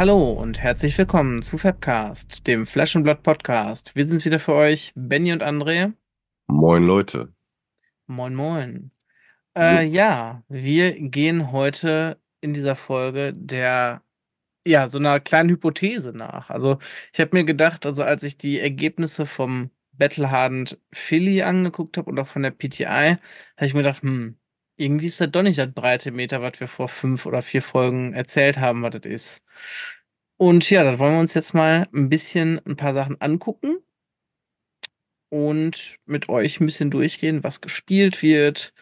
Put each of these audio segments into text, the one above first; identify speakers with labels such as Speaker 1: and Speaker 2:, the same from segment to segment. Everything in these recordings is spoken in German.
Speaker 1: Hallo und herzlich willkommen zu Fabcast, dem Flash Blood Podcast. Wir sind's wieder für euch, Benny und André.
Speaker 2: Moin Leute.
Speaker 1: Moin moin. Äh, ja, wir gehen heute in dieser Folge der ja so einer kleinen Hypothese nach. Also ich habe mir gedacht, also als ich die Ergebnisse vom Battle Hardened Philly angeguckt habe und auch von der PTI, habe ich mir gedacht, hm, irgendwie ist das doch nicht das breite Meter, was wir vor fünf oder vier Folgen erzählt haben, was das ist. Und ja, das wollen wir uns jetzt mal ein bisschen ein paar Sachen angucken und mit euch ein bisschen durchgehen, was gespielt wird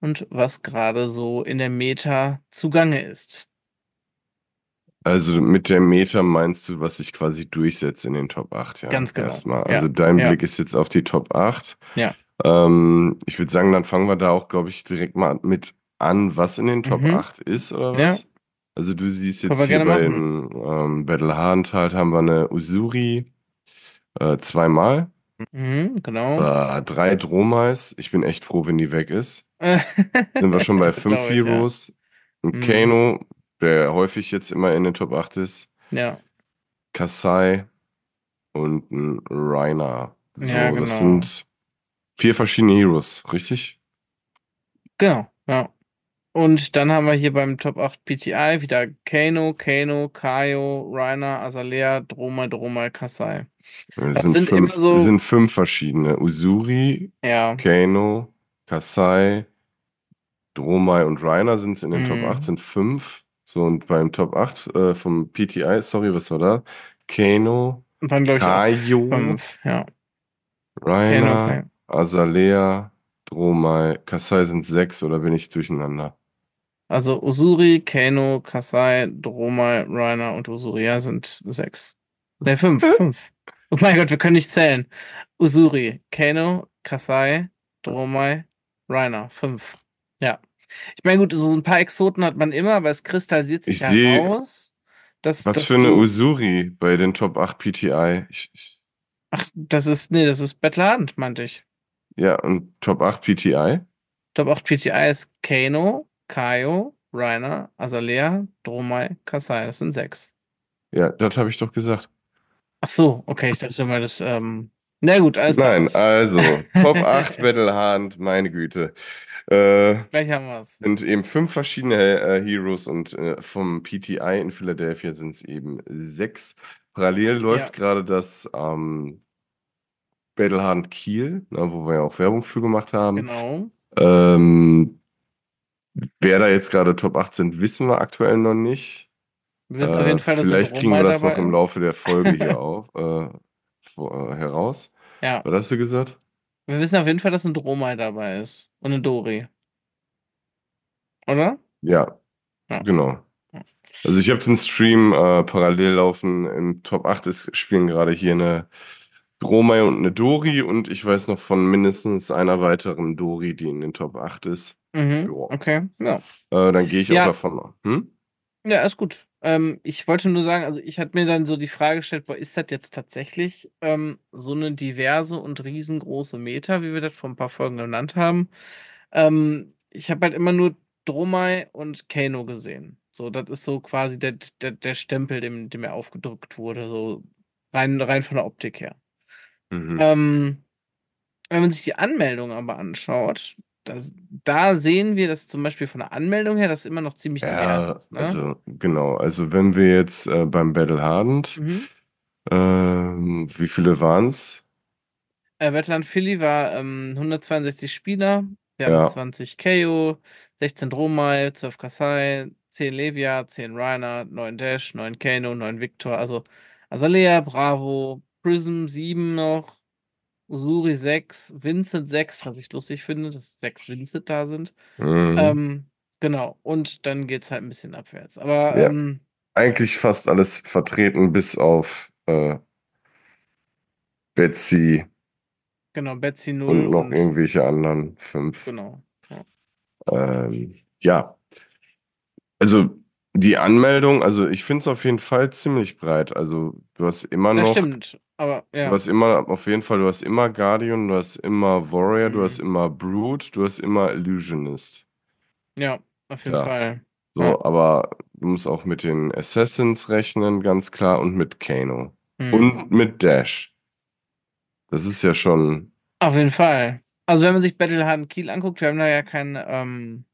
Speaker 1: und was gerade so in der Meta zugange ist.
Speaker 2: Also mit der Meta meinst du, was sich quasi durchsetzt in den Top 8, ja? Ganz genau. Erstmal. Also ja. dein ja. Blick ist jetzt auf die Top 8. Ja. Ähm, ich würde sagen, dann fangen wir da auch, glaube ich, direkt mal mit an, was in den Top mhm. 8 ist oder was? Ja. Also du siehst jetzt hier bei den ähm, Battle Hand halt haben wir eine Usuri äh, zweimal.
Speaker 1: Mhm, genau. Äh,
Speaker 2: drei Dromais. Ich bin echt froh, wenn die weg ist. Sind wir schon bei fünf ich, Heroes. Ja. Ein mhm. Kano, der häufig jetzt immer in den Top 8 ist. Ja. Kasai und ein Reiner. So, ja, genau. das sind vier verschiedene Heroes, richtig?
Speaker 1: Genau, ja. Und dann haben wir hier beim Top 8 PTI wieder Kano, Kano, Kaio, Rainer, Azalea, Droma, Droma, Kasai. das, das sind, fünf, so sind
Speaker 2: fünf verschiedene. Usuri, ja. Kano, Kasai, Dromai und Rainer sind es in den mhm. Top 8, sind fünf. So, und beim Top 8 äh, vom PTI, sorry, was war da? Kano, Kaio, ja. Rainer, Kano, Azalea, Dromai, Kasai sind sechs oder bin ich durcheinander?
Speaker 1: Also Usuri, Kano, Kasai, Dromai, Rainer und Usuria sind sechs. Ne, fünf, fünf. Oh mein Gott, wir können nicht zählen. Usuri, Kano, Kasai, Dromai, Rainer, fünf. Ja. Ich meine, gut, so ein paar Exoten hat man immer, aber es kristallisiert sich ich ja seh, Dass, was dass für eine Usuri
Speaker 2: bei den Top 8 PTI? Ich, ich
Speaker 1: Ach, das ist, nee, das ist Bettlerhand, meinte ich.
Speaker 2: Ja, und Top 8 PTI?
Speaker 1: Top 8 PTI ist Kano, Kaio, Rainer, Azalea, Dromai, Kasai. Das sind sechs.
Speaker 2: Ja, das habe ich doch gesagt.
Speaker 1: Ach so, okay, ich dachte mal, das. Ähm...
Speaker 2: Na gut, also. Nein, also Top 8 Battlehand, meine Güte. Äh, Gleich haben wir es. Sind eben fünf verschiedene äh, Heroes und äh, vom PTI in Philadelphia sind es eben sechs. Parallel läuft ja. gerade das ähm, Bettelhand Kiel, ne, wo wir ja auch Werbung für gemacht haben. Genau. Ähm, wer da jetzt gerade Top 8 sind, wissen wir aktuell noch nicht.
Speaker 1: Wir wissen äh, auf jeden äh, Fall, dass Vielleicht kriegen wir das noch im Laufe der Folge hier
Speaker 2: auf, äh, vor, äh, heraus. Ja. Was hast du gesagt?
Speaker 1: Wir wissen auf jeden Fall, dass ein Dromai dabei ist. Und eine Dori. Oder?
Speaker 2: Ja. ja. Genau. Also ich habe den Stream äh, parallel laufen. Im Top 8 ist, spielen gerade hier eine Dromai und eine Dori und ich weiß noch von mindestens einer weiteren Dori, die in den Top 8 ist.
Speaker 1: Mhm, okay, ja. Äh, dann gehe ich ja. auch davon. Hm? Ja, ist gut. Ähm, ich wollte nur sagen, also ich hatte mir dann so die Frage gestellt, boah, ist das jetzt tatsächlich ähm, so eine diverse und riesengroße Meta, wie wir das vor ein paar Folgen genannt haben? Ähm, ich habe halt immer nur Dromai und Kano gesehen. So, das ist so quasi der, der, der Stempel, dem, dem er aufgedrückt wurde, so rein, rein von der Optik her. Mhm. Ähm, wenn man sich die Anmeldung aber anschaut, da, da, sehen wir, dass zum Beispiel von der Anmeldung her das immer noch ziemlich divers ja, ist. Ne? Also,
Speaker 2: genau, also wenn wir jetzt äh, beim Battle Hardend, mhm. ähm, wie viele waren es?
Speaker 1: Äh, Battleland Philly war ähm, 162 Spieler, wir ja. haben 20 KO, 16 Dromai, 12 Kasai, 10 Levia, 10 Reiner, 9 Dash, 9 Kano, 9 Victor, also Azalea, Bravo, Prism 7 noch, Usuri 6, Vincent 6, was ich lustig finde, dass 6 Vincent da sind. Mhm. Ähm, genau, und dann geht es halt ein bisschen abwärts. Aber ja. ähm,
Speaker 2: eigentlich fast alles vertreten, bis auf äh, Betsy.
Speaker 1: Genau, Betsy 0. Und noch und
Speaker 2: irgendwelche anderen 5. Genau. Ja. Ähm, ja. Also die Anmeldung, also ich finde es auf jeden Fall ziemlich breit. Also du hast immer noch. Das stimmt, aber ja. Du hast immer, auf jeden Fall, du hast immer Guardian, du hast immer Warrior, mhm. du hast mhm. immer Brute, du hast immer Illusionist.
Speaker 1: Ja, auf jeden ja. Fall. So, ja.
Speaker 2: aber du musst auch mit den Assassins rechnen, ganz klar, und mit Kano. Mhm. Und mit Dash. Das ist ja schon.
Speaker 1: Auf jeden Fall. Also wenn man sich Battle Hard Kiel anguckt, wir haben da ja kein ähm,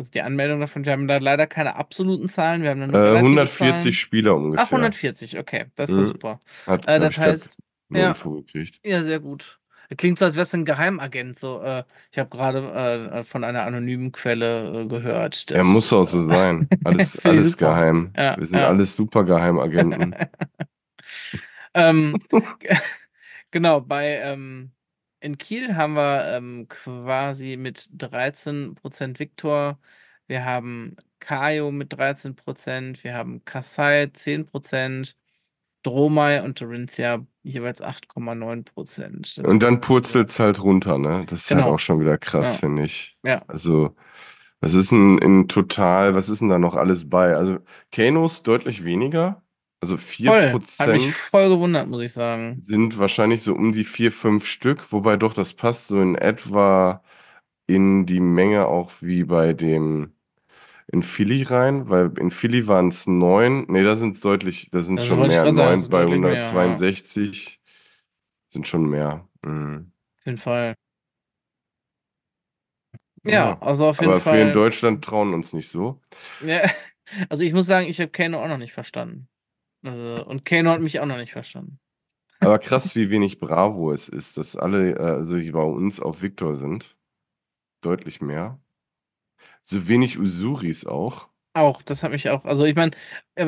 Speaker 1: also die Anmeldung davon, wir haben da leider keine absoluten Zahlen. Wir haben dann äh, 140 Zahlen. Spieler ungefähr. Ach, 140, okay. Das ist mhm. super. Hat, äh, das heißt, ja, gekriegt. ja, sehr gut. Klingt so, als wäre es ein Geheimagent. So, äh, ich habe gerade äh, von einer anonymen Quelle äh, gehört. Er muss auch so sein. Alles, alles geheim. Ja, Wir sind ja. alles super Geheimagenten. ähm, genau, bei, ähm, in Kiel haben wir ähm, quasi mit 13% Viktor, wir haben Kayo mit 13%, wir haben Kassai 10%, Dromai und Dorinthia jeweils 8,9%. Und
Speaker 2: dann purzelt es halt runter, ne? Das ist halt genau. halt auch schon wieder krass, ja. finde ich. Ja. Also, was ist denn in total, was ist denn da noch alles bei? Also, Kanos deutlich weniger. Also 4 Prozent. mich
Speaker 1: voll gewundert, muss ich sagen.
Speaker 2: Sind wahrscheinlich so um die 4, 5 Stück, wobei doch das passt so in etwa in die Menge auch wie bei dem in Philly rein, weil in Philly waren es 9. Nee, da sind es deutlich, da sind also schon mehr. 9 bei 162 mehr, sind schon mehr. Mhm.
Speaker 1: Auf jeden Fall. Ja, ja, also auf jeden aber Fall. Aber wir in
Speaker 2: Deutschland trauen uns nicht so.
Speaker 1: Ja, also ich muss sagen, ich habe Kano auch noch nicht verstanden. Also, und Kano hat mich auch noch nicht verstanden.
Speaker 2: Aber krass, wie wenig Bravo es ist, dass alle, äh, also hier bei uns auf Victor sind. Deutlich mehr. So wenig Usuris auch.
Speaker 1: Auch, das hat mich auch, also ich meine,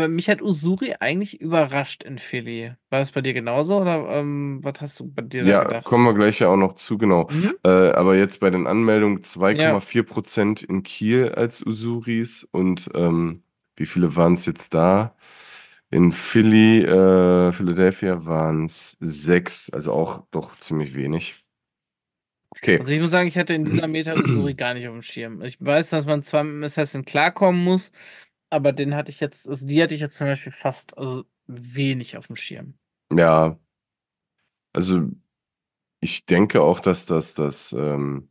Speaker 1: mich hat Usuri eigentlich überrascht in Philly. War das bei dir genauso oder ähm, was hast du bei dir ja, gedacht? kommen
Speaker 2: wir gleich ja auch noch zu, genau. Mhm. Äh, aber jetzt bei den Anmeldungen 2,4 ja. in Kiel als Usuris und ähm, wie viele waren es jetzt da? In Philly, äh, Philadelphia waren es sechs, also auch doch ziemlich wenig. Okay. Also
Speaker 1: ich muss sagen, ich hatte in dieser Meta-Missouri gar nicht auf dem Schirm. Ich weiß, dass man zwar mit dem Assassin klarkommen muss, aber den hatte ich jetzt, also die hatte ich jetzt zum Beispiel fast also wenig auf dem Schirm.
Speaker 2: Ja. Also ich denke auch, dass das, das ähm,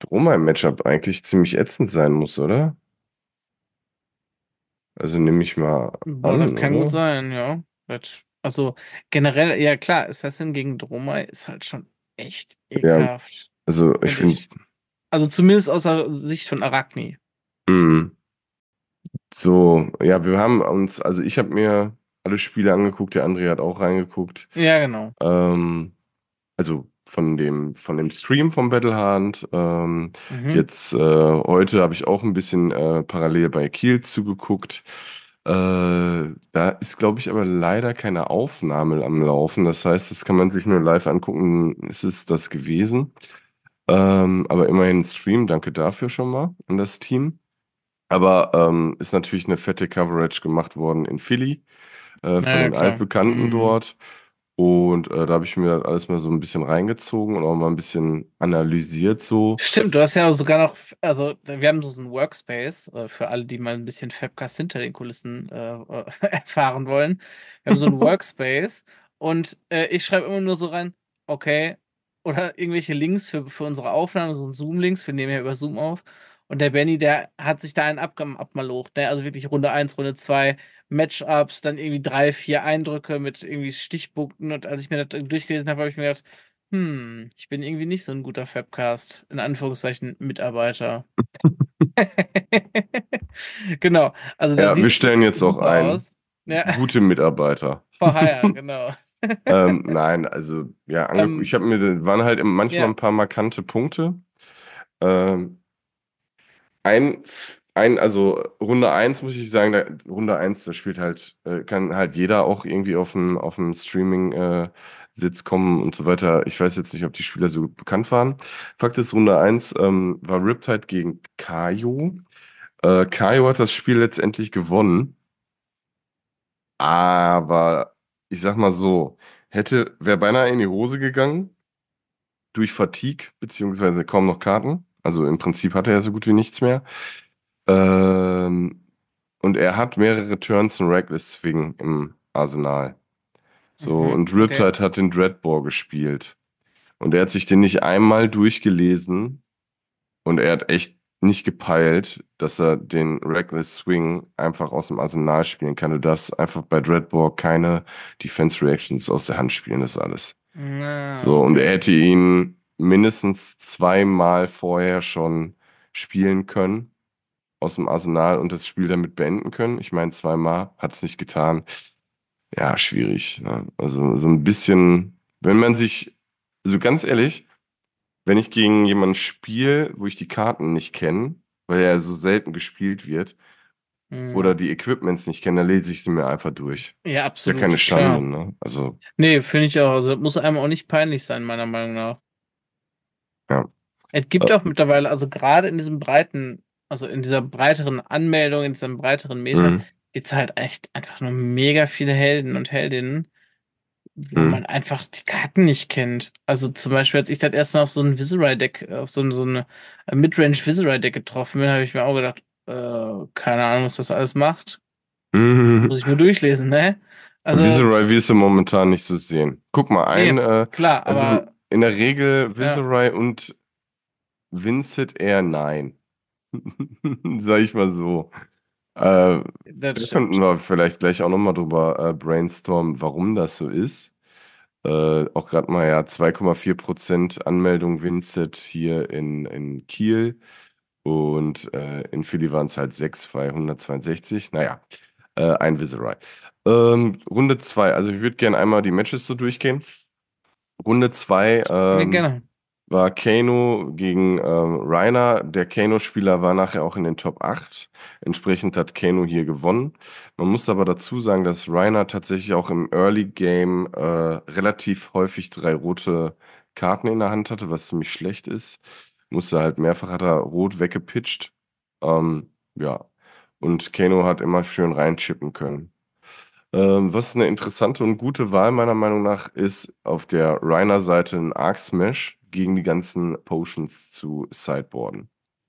Speaker 2: Drumheim-Matchup eigentlich ziemlich ätzend sein muss, oder? Also nehme ich mal Boah, an. das kann oder? gut
Speaker 1: sein, ja. Also generell, ja klar, Assassin gegen Droma ist halt schon echt
Speaker 2: ekelhaft. Ja, also ich finde.
Speaker 1: Also zumindest aus der Sicht von Arachni.
Speaker 2: Mm. So, ja, wir haben uns, also ich habe mir alle Spiele angeguckt, der André hat auch reingeguckt. Ja, genau. Ähm, also von dem von dem Stream vom Battlehand. Ähm, mhm. Jetzt äh, heute habe ich auch ein bisschen äh, parallel bei Kiel zugeguckt. Äh, da ist, glaube ich, aber leider keine Aufnahme am Laufen. Das heißt, das kann man sich nur live angucken. Ist es das gewesen? Ähm, aber immerhin Stream, danke dafür schon mal an das Team. Aber ähm, ist natürlich eine fette Coverage gemacht worden in Philly äh, von ja, den Altbekannten mhm. dort. Und äh, da habe ich mir das alles mal so ein bisschen reingezogen und auch mal ein bisschen analysiert so. Stimmt, du hast ja sogar noch,
Speaker 1: also wir haben so einen Workspace äh, für alle, die mal ein bisschen Fabcast hinter den Kulissen äh, erfahren wollen. Wir haben so einen Workspace und äh, ich schreibe immer nur so rein, okay, oder irgendwelche Links für, für unsere Aufnahme, so ein Zoom-Links, wir nehmen ja über Zoom auf. Und der Benny, der hat sich da einen abmalocht, ne? also wirklich Runde 1, Runde 2, Matchups, dann irgendwie drei, vier Eindrücke mit irgendwie Stichpunkten. Und als ich mir das durchgelesen habe, habe ich mir gedacht, hm, ich bin irgendwie nicht so ein guter Fabcast, in Anführungszeichen Mitarbeiter. genau. Also ja, wir stellen jetzt auch ein. Ja.
Speaker 2: Gute Mitarbeiter. Verheiratet, genau. ähm, nein, also ja, um, ähm, ich habe mir, waren halt manchmal yeah. ein paar markante Punkte. Ähm, ein ein, also Runde 1 muss ich sagen, da, Runde 1, da spielt halt, äh, kann halt jeder auch irgendwie auf dem auf einen Streaming äh, Sitz kommen und so weiter. Ich weiß jetzt nicht, ob die Spieler so bekannt waren. Fakt ist, Runde 1 ähm, war Riptide gegen Kaio. Äh, Kaio hat das Spiel letztendlich gewonnen. Aber ich sag mal so, hätte, wäre beinahe in die Hose gegangen durch Fatigue, beziehungsweise kaum noch Karten. Also im Prinzip hatte er so gut wie nichts mehr. Ähm, und er hat mehrere Turns in Reckless Swing im Arsenal. So, mhm, und Riptide okay. hat den Dreadball gespielt. Und er hat sich den nicht einmal durchgelesen. Und er hat echt nicht gepeilt, dass er den Reckless Swing einfach aus dem Arsenal spielen kann. Du darfst einfach bei Dreadball keine Defense Reactions aus der Hand spielen, das ist alles. No. So, und er hätte ihn mindestens zweimal vorher schon spielen können aus dem Arsenal und das Spiel damit beenden können. Ich meine, zweimal hat es nicht getan. Ja, schwierig. Ne? Also so ein bisschen, wenn man sich, so also ganz ehrlich, wenn ich gegen jemanden spiele, wo ich die Karten nicht kenne, weil er so selten gespielt wird, mhm. oder die Equipments nicht kenne, dann lese ich sie mir einfach durch. Ja, absolut. Ist ja keine Schande, klar. ne? Also.
Speaker 1: Nee, finde ich auch. Also muss einem auch nicht peinlich sein, meiner Meinung nach. Ja. Es gibt äh. auch mittlerweile, also gerade in diesem breiten also in dieser breiteren Anmeldung, in diesem breiteren Meta, mhm. gibt es halt echt einfach nur mega viele Helden und Heldinnen, wo mhm. man einfach die Karten nicht kennt. Also zum Beispiel, als ich das erste Mal auf so ein Viserai-Deck, äh, auf so, so eine äh, Midrange Viserai-Deck getroffen bin, habe ich mir auch gedacht, äh, keine Ahnung, was das alles macht. Mhm. Muss ich mir durchlesen, ne? Also, Viserai
Speaker 2: wirst du momentan nicht so sehen. Guck mal, ein. Nee, äh, klar, also aber, in der Regel Viserai ja. und Vincent eher nein. Sag ich mal so. Äh, da könnten wir vielleicht gleich auch nochmal drüber äh, brainstormen, warum das so ist. Äh, auch gerade mal ja 2,4% Anmeldung Vincent hier in, in Kiel und äh, in Philly waren es halt 6 bei 162. Naja, ein Viserei. Ähm, Runde 2, also ich würde gerne einmal die Matches so durchgehen. Runde 2. Ähm, gerne war Kano gegen ähm, Rainer. Der Kano-Spieler war nachher auch in den Top 8. Entsprechend hat Kano hier gewonnen. Man muss aber dazu sagen, dass Rainer tatsächlich auch im Early Game äh, relativ häufig drei rote Karten in der Hand hatte, was ziemlich schlecht ist. Musste halt mehrfach hat er rot weggepitcht. Ähm, ja. Und Kano hat immer schön reinchippen können ähm, was eine interessante und gute Wahl meiner Meinung nach ist, auf der Reiner-Seite ein Arc Smash gegen die ganzen Potions zu sideboarden.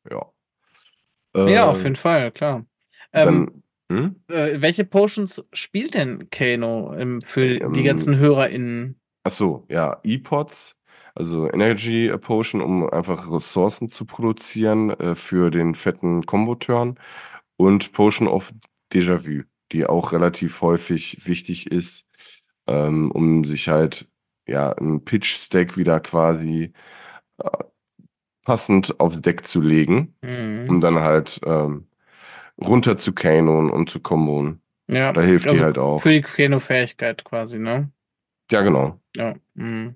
Speaker 2: Ja. Ähm, ja, auf ähm, jeden
Speaker 1: Fall, klar. Ähm, dann, hm? äh, welche Potions spielt denn Kano im, für ähm, die ganzen HörerInnen?
Speaker 2: Achso, ja, e pods also Energy Potion, um einfach Ressourcen zu produzieren äh, für den fetten Combo-Turn und Potion of Déjà-vu, die auch relativ häufig wichtig ist, ähm, um sich halt ja, ein Pitch-Stack wieder quasi äh, passend aufs Deck zu legen, mhm. um dann halt ähm, runter zu Kanon und zu Kombon. Ja. Da hilft also die halt auch. Für
Speaker 1: die Kano-Fähigkeit quasi, ne? Ja, genau. Ja. Mhm.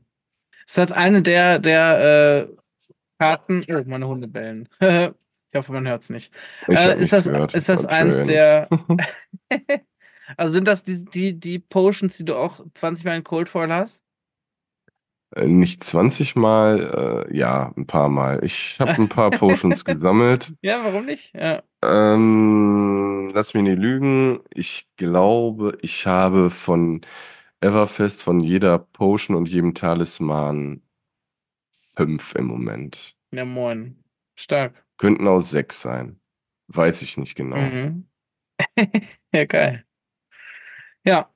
Speaker 1: Ist das eine der, der äh, Karten? Oh, meine Hunde bellen. ich hoffe, man hört es nicht. Äh, ist, das, gehört. ist das eins der. also sind das die, die, die Potions, die du auch 20 Mal in Cold Foil hast?
Speaker 2: Äh, nicht 20 Mal, äh, ja, ein paar Mal. Ich habe ein paar Potions gesammelt.
Speaker 1: Ja, warum nicht? Ja.
Speaker 2: Ähm, lass mich nicht lügen. Ich glaube, ich habe von Everfest, von jeder Potion und jedem Talisman fünf im Moment.
Speaker 1: Ja, moin. Stark.
Speaker 2: Könnten auch sechs sein. Weiß ich nicht genau.
Speaker 1: Mhm. ja, geil. Ja,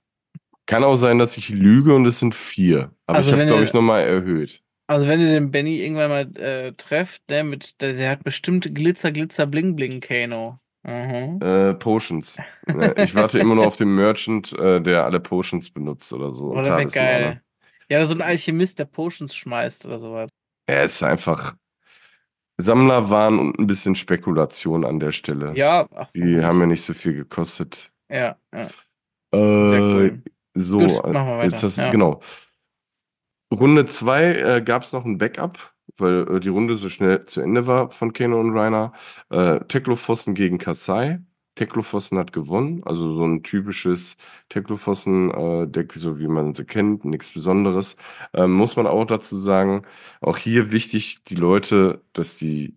Speaker 2: kann auch sein, dass ich lüge und es sind vier. Aber also ich habe, glaube ich, nochmal erhöht.
Speaker 1: Also wenn ihr den Benny irgendwann mal äh, trefft, der, mit, der, der, hat bestimmt Glitzer, Glitzer, Bling, Bling, Kano. Mhm.
Speaker 2: Äh, Potions. Ne, ich warte immer nur auf den Merchant, äh, der alle Potions benutzt oder so. Oder wäre geil.
Speaker 1: Ja, so ein Alchemist, der Potions schmeißt oder sowas.
Speaker 2: Er ist einfach Sammlerwahn und ein bisschen Spekulation an der Stelle. Ja. Ach, Die haben ja nicht so viel gekostet. Ja, ja. Äh, cool. So, Gut, äh, machen wir weiter. Jetzt hast, ja. Genau. Runde 2 äh, gab es noch ein Backup, weil äh, die Runde so schnell zu Ende war von Kano und Rainer. Äh, Teklofossen gegen Kasai. Teklofossen hat gewonnen, also so ein typisches Teklofossen-Deck, äh, so wie man sie kennt, nichts Besonderes. Ähm, muss man auch dazu sagen, auch hier wichtig, die Leute, dass die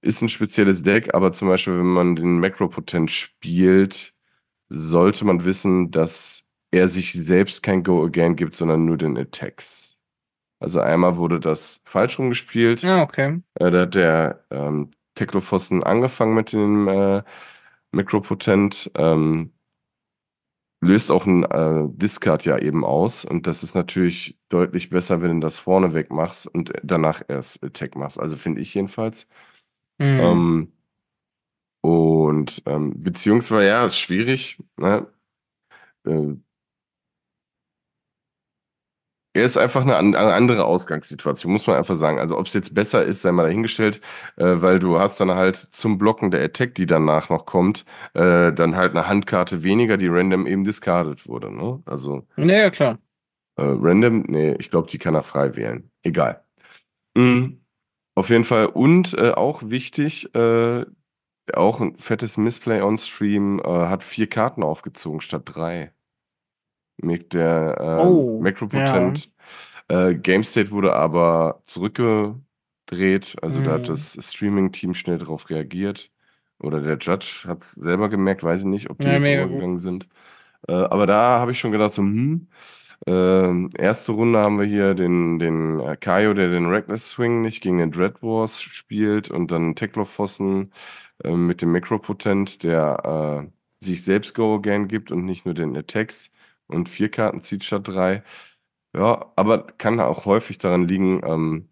Speaker 2: ist ein spezielles Deck, aber zum Beispiel, wenn man den Macro-Potent spielt, sollte man wissen, dass er sich selbst kein Go Again gibt, sondern nur den Attacks. Also einmal wurde das falsch
Speaker 1: rumgespielt. Ja, ah, okay.
Speaker 2: Äh, da hat der ähm, Teklofossen angefangen mit dem äh, Mikropotent. Ähm, löst auch ein äh, Discard ja eben aus. Und das ist natürlich deutlich besser, wenn du das vorne weg machst und danach erst Attack machst. Also finde ich jedenfalls. Mhm. Ähm, und ähm, beziehungsweise, ja, ist schwierig. Ne? Äh, er ist einfach eine, eine, andere Ausgangssituation, muss man einfach sagen. Also ob es jetzt besser ist, sei mal dahingestellt, äh, weil du hast dann halt zum Blocken der Attack, die danach noch kommt, äh, dann halt eine Handkarte weniger, die random eben discarded wurde. Ne? Also.
Speaker 1: Naja, klar.
Speaker 2: Äh, random, nee, ich glaube, die kann er frei wählen. Egal. Mhm. Auf jeden Fall. Und äh, auch wichtig, äh, auch ein fettes Missplay on Stream, äh, hat vier Karten aufgezogen statt drei. Mac, der äh, oh, Macro-Potent. Ja. Äh, State wurde aber zurückgedreht, also mhm. da hat mhm. das Streaming-Team schnell darauf reagiert. Oder der Judge hat es selber gemerkt, weiß ich nicht, ob die ja, jetzt vorgegangen sind. Äh, aber da habe ich schon gedacht, so, hm, ähm, erste Runde haben wir hier den, den äh, Kaio, der den Reckless Swing nicht gegen den Dread Wars spielt und dann Teklofossen äh, mit dem Macro-Potent, der äh, sich selbst Go Again gibt und nicht nur den Attacks und vier Karten zieht statt drei. Ja, aber kann auch häufig daran liegen, ähm,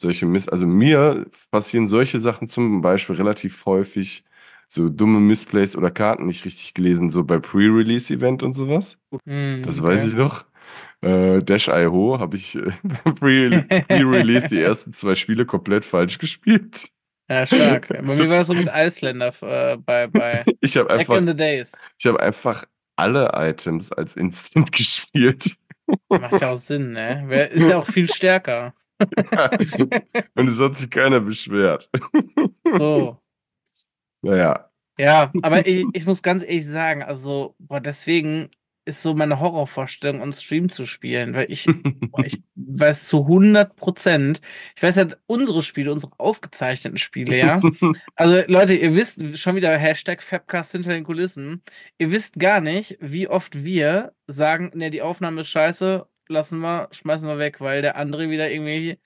Speaker 2: solche Miss. also mir passieren solche Sachen zum Beispiel relativ häufig, so dumme Missplays oder Karten nicht richtig gelesen, so bei Pre-Release-Event und sowas. Mm, das weiß okay. ich noch. Äh, Dash I Ho habe ich äh, beim Pre-Release die ersten zwei Spiele komplett falsch gespielt.
Speaker 1: Ja, stark. Bei mir war das so mit Iceländer äh, bei, bei ich Back einfach, in the Days.
Speaker 2: Ich habe einfach alle Items als Instant gespielt.
Speaker 1: Macht ja auch Sinn, ne? Ist ja auch viel stärker. Ja.
Speaker 2: Und es hat sich keiner beschwert. So. Naja.
Speaker 1: Ja, aber ich, ich muss ganz ehrlich sagen, also, boah, deswegen, ist so meine Horrorvorstellung, on Stream zu spielen, weil ich, ich weiß zu 100 Prozent, ich weiß halt unsere Spiele, unsere aufgezeichneten Spiele, ja. Also Leute, ihr wisst schon wieder Hashtag Fabcast hinter den Kulissen, ihr wisst gar nicht, wie oft wir sagen, ne, die Aufnahme ist scheiße, lassen wir, schmeißen wir weg, weil der andere wieder irgendwie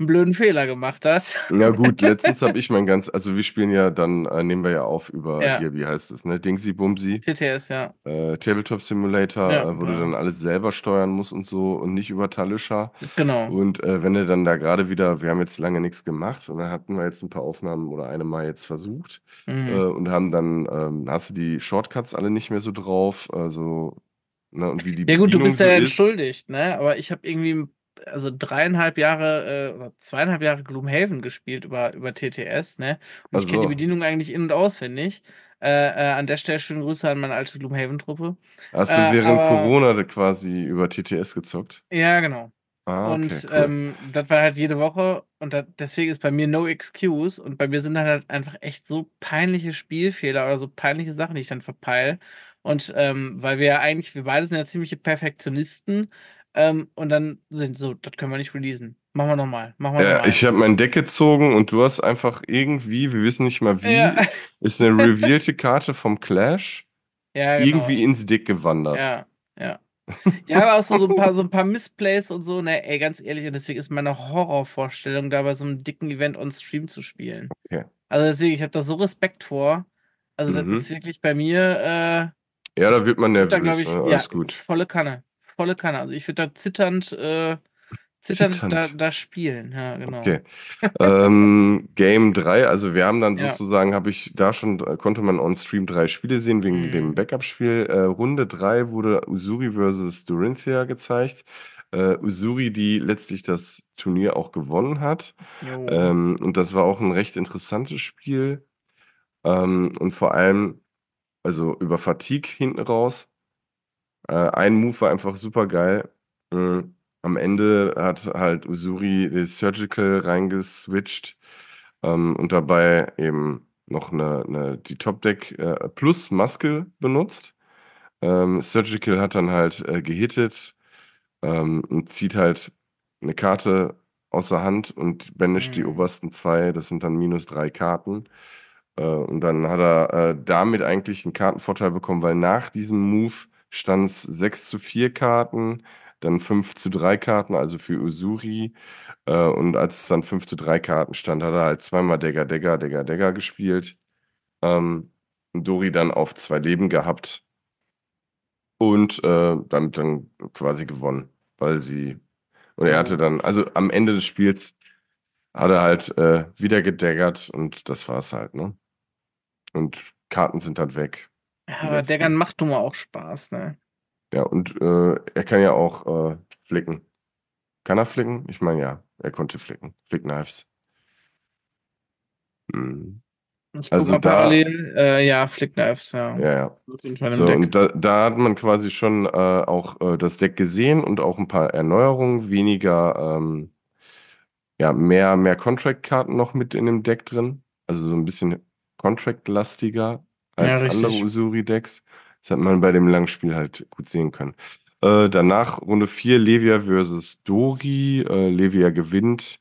Speaker 1: einen blöden Fehler gemacht hast. Na gut, letztens habe
Speaker 2: ich mein ganz, also wir spielen ja dann, äh, nehmen wir ja auf über ja. hier, wie heißt es, ne? Dingsy Bumsy.
Speaker 1: TTS, ja.
Speaker 2: Äh, Tabletop Simulator, ja, äh, wo ja. du genau. dann alles selber steuern musst und so und nicht über Talisha. Genau. Und äh, wenn du dann da gerade wieder, wir haben jetzt lange nichts gemacht und dann hatten wir jetzt ein paar Aufnahmen oder eine mal jetzt versucht mhm. Äh, und haben dann, ähm, hast du die Shortcuts alle nicht mehr so drauf, also Ne, und wie die ja gut, Bedienung du bist ja so
Speaker 1: entschuldigt, ne? Aber ich habe irgendwie ein also dreieinhalb Jahre äh, oder zweieinhalb Jahre Gloomhaven gespielt über, über TTS, ne? Und also. ich kenne die Bedienung eigentlich in- und auswendig. Äh, äh, an der Stelle schöne Grüße an meine alte Gloomhaven-Truppe. Hast du äh, während aber, Corona
Speaker 2: quasi über TTS gezockt? Ja, genau. Ah, okay, und cool.
Speaker 1: ähm, das war halt jede Woche und dat, deswegen ist bei mir no excuse und bei mir sind halt einfach echt so peinliche Spielfehler oder so peinliche Sachen, die ich dann verpeile. Und ähm, weil wir ja eigentlich, wir beide sind ja ziemliche Perfektionisten, ähm, und dann sind so, das können wir nicht releasen. Machen wir nochmal. Machen ja, noch ich
Speaker 2: habe mein Deck gezogen und du hast einfach irgendwie, wir wissen nicht mal wie, ja. ist eine revealte Karte vom Clash
Speaker 1: ja, genau. irgendwie
Speaker 2: ins Deck gewandert. Ja,
Speaker 1: ja. Ja, aber auch so, so, ein paar, so ein paar Missplays und so, ne, ey, ganz ehrlich, und deswegen ist meine Horrorvorstellung, da bei so einem dicken Event on Stream zu spielen. Okay. Also deswegen, ich habe da so Respekt vor. Also, das mhm. ist wirklich bei mir. Äh, ja, da wird man nervös. Da, ich, ne? ja, alles gut. Volle Kanne volle Kanne. Also ich würde da zitternd, äh, zitternd, zitternd. Da, da, spielen. Ja, genau. Okay.
Speaker 2: ähm, Game 3, also wir haben dann ja. sozusagen, habe ich da schon, äh, konnte man on Stream drei Spiele sehen wegen mhm. dem Backup-Spiel. Äh, Runde 3 wurde Usuri versus Dorinthia gezeigt. Äh, Usuri, die letztlich das Turnier auch gewonnen hat. Ähm, und das war auch ein recht interessantes Spiel. Ähm, und vor allem, also über Fatigue hinten raus, äh, ein Move war einfach super geil. Mm, am Ende hat halt Usuri den Surgical reingeswitcht ähm, und dabei eben noch eine, eine die Top Deck äh, plus Maske benutzt. Ähm, Surgical hat dann halt äh, gehittet ähm, und zieht halt eine Karte aus der Hand und banisht mhm. die obersten zwei. Das sind dann minus drei Karten. Äh, und dann hat er äh, damit eigentlich einen Kartenvorteil bekommen, weil nach diesem Move stand es 6 zu 4 Karten, dann 5 zu 3 Karten, also für Usuri. Äh, und als es dann 5 zu 3 Karten stand, hat er halt zweimal Degger, Degger, Degger, Degger gespielt. Ähm, Dori dann auf zwei Leben gehabt und äh, damit dann quasi gewonnen, weil sie. Und er hatte dann, also am Ende des Spiels hat er halt äh, wieder gedaggert und das war's halt, ne? Und Karten sind dann halt weg.
Speaker 1: Ja, aber der Deckern macht nun mal auch Spaß, ne?
Speaker 2: Ja, und äh, er kann ja auch äh, flicken. Kann er flicken? Ich meine, ja, er konnte flicken. Flickknives. Hm. Ich also da,
Speaker 1: parallel, äh, ja, Flickknives, ja. Ja, ja. So, und
Speaker 2: da, da, hat man quasi schon äh, auch äh, das Deck gesehen und auch ein paar Erneuerungen, weniger, ähm, ja, mehr, mehr Contract-Karten noch mit in dem Deck drin. Also so ein bisschen Contract-lastiger als ja, andere Usuri-Decks. Das hat man bei dem Langspiel halt gut sehen können. Äh, danach Runde 4, Levia versus Dori. Äh, Levia gewinnt.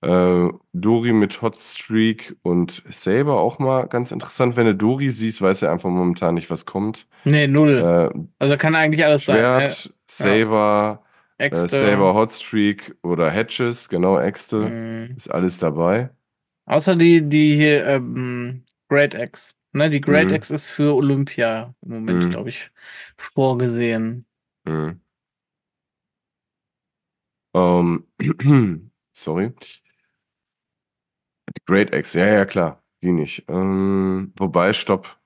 Speaker 2: Äh, Dori mit Hotstreak und Saber auch mal ganz interessant. Wenn du Dori siehst, weiß er einfach momentan nicht, was kommt.
Speaker 1: Nee, null. Äh, also kann eigentlich alles Schwert, sein.
Speaker 2: Saber, ja. äh, Saber Hotstreak oder Hatches, genau, Äxte. Mhm. Ist alles dabei.
Speaker 1: Außer die, die hier, ähm, Great Axe. Ne, die Great mhm. X ist für Olympia im Moment, mhm. glaube ich, vorgesehen.
Speaker 2: Mhm. Um, ähm, sorry. Die Great X, ja, ja, klar, die nicht. Ähm, wobei, stopp.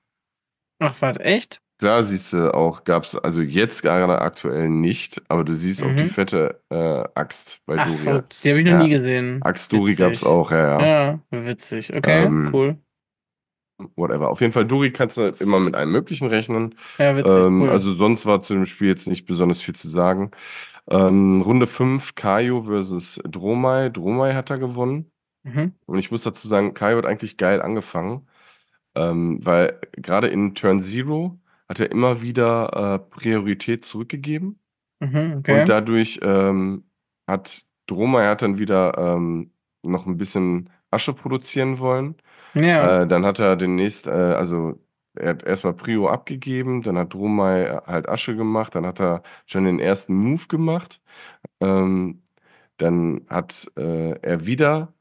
Speaker 1: Ach, warte, echt?
Speaker 2: Klar, siehst du auch, gab es also jetzt gerade aktuell nicht, aber du siehst mhm. auch die mhm. fette äh, Axt bei Ach, Duri. Die habe ich noch ja. nie gesehen. Axt Duri gab es auch, ja, ja. Ja, witzig. Okay, ähm, cool whatever. Auf jeden Fall, Duri kannst du immer mit allem Möglichen rechnen. Ja, witzig, ähm, cool. Also sonst war zu dem Spiel jetzt nicht besonders viel zu sagen. Ähm, Runde 5, Kaio versus Dromai. Dromai hat er gewonnen. Mhm. Und ich muss dazu sagen, Kaio hat eigentlich geil angefangen, ähm, weil gerade in Turn Zero hat er immer wieder äh, Priorität zurückgegeben.
Speaker 1: Mhm, okay. Und
Speaker 2: dadurch ähm, hat Dromai hat dann wieder ähm, noch ein bisschen Asche produzieren wollen ja. Äh, dann hat er demnächst, äh, also er hat erstmal Prio abgegeben, dann hat Romay äh, halt Asche gemacht, dann hat er schon den ersten Move gemacht. Ähm, dann hat äh, er wieder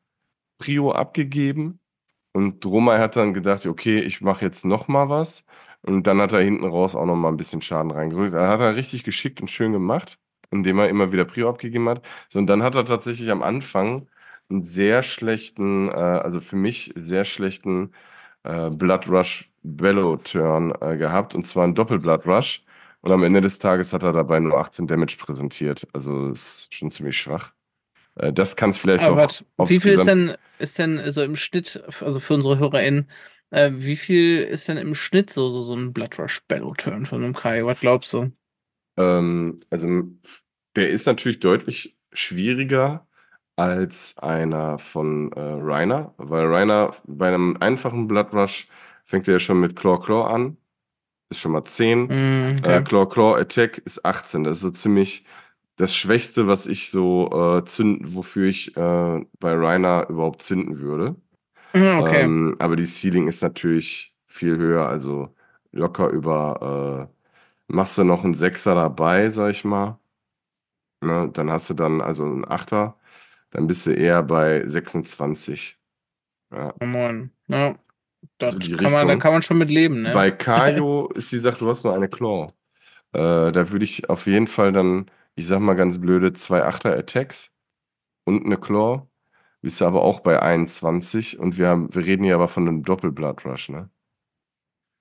Speaker 2: Prio abgegeben und Romay hat dann gedacht, okay, ich mache jetzt nochmal was. Und dann hat er hinten raus auch nochmal ein bisschen Schaden reingerückt. Da hat er richtig geschickt und schön gemacht, indem er immer wieder Prio abgegeben hat. So, und dann hat er tatsächlich am Anfang einen sehr schlechten, äh, also für mich sehr schlechten äh, Blood Rush Bellow Turn äh, gehabt und zwar einen Doppel Blood Rush. Und am Ende des Tages hat er dabei nur 18 Damage präsentiert. Also ist schon ziemlich schwach. Äh, das kann es vielleicht Aber auch. Wie viel ist denn,
Speaker 1: ist denn so im Schnitt, also für unsere HörerInnen, äh, wie viel ist denn im Schnitt so, so, so ein Blood Rush Bellow Turn von einem Kai? Was glaubst du?
Speaker 2: Ähm, also, der ist natürlich deutlich schwieriger als einer von äh, Rainer, weil Rainer bei einem einfachen Blood Rush fängt er ja schon mit Claw Claw an, ist schon mal 10. Mm, okay. äh, Claw Claw Attack ist 18. Das ist so ziemlich das Schwächste, was ich so äh, zünden, wofür ich äh, bei Rainer überhaupt zünden würde. Mm, okay. Ähm, aber die Ceiling ist natürlich viel höher, also locker über äh, machst du noch einen Sechser dabei, sag ich mal. Ne, dann hast du dann also einen Achter dann bist du eher bei 26. Ja.
Speaker 1: Oh Mann. Ja. Das so kann man, da kann man schon mit leben. Ne? Bei Kayo
Speaker 2: ist die Sache, du hast nur eine Claw. Äh, da würde ich auf jeden Fall dann, ich sag mal ganz blöde, zwei Achter-Attacks und eine Claw. Bist du aber auch bei 21 und wir, haben, wir reden hier aber von einem doppel blood Rush, ne?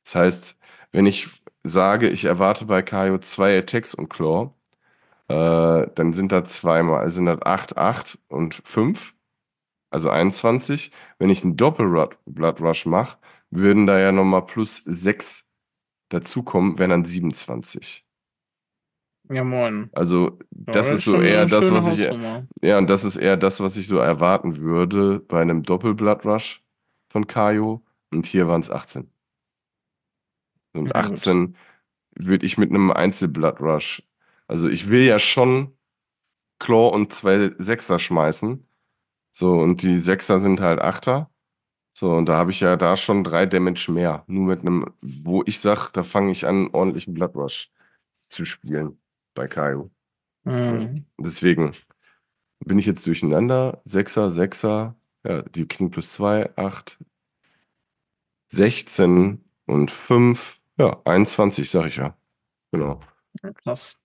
Speaker 2: Das heißt, wenn ich sage, ich erwarte bei Kayo zwei Attacks und Claw, äh, dann sind da zweimal, sind das 8, 8 und 5, also 21. Wenn ich einen Doppel-Blood Rush mache, würden da ja nochmal plus 6 dazukommen, wenn dann 27. Ja, moin. Also, das ja, ist, ist so eher das, was ich. Ja, und das ist eher das, was ich so erwarten würde bei einem Doppel-Blood Rush von Kayo. Und hier waren es 18. Und ja, 18 würde ich mit einem Einzel-Blood Rush also ich will ja schon Claw und zwei Sechser schmeißen. So, und die Sechser sind halt Achter. So, und da habe ich ja da schon drei Damage mehr. Nur mit einem, wo ich sage, da fange ich an, ordentlichen Blood Rush zu spielen bei Kaio. Mhm. Deswegen bin ich jetzt durcheinander. Sechser, Sechser, ja, die King plus zwei, acht, 16 und 5, ja, 21, sag ich ja. Genau. Krass.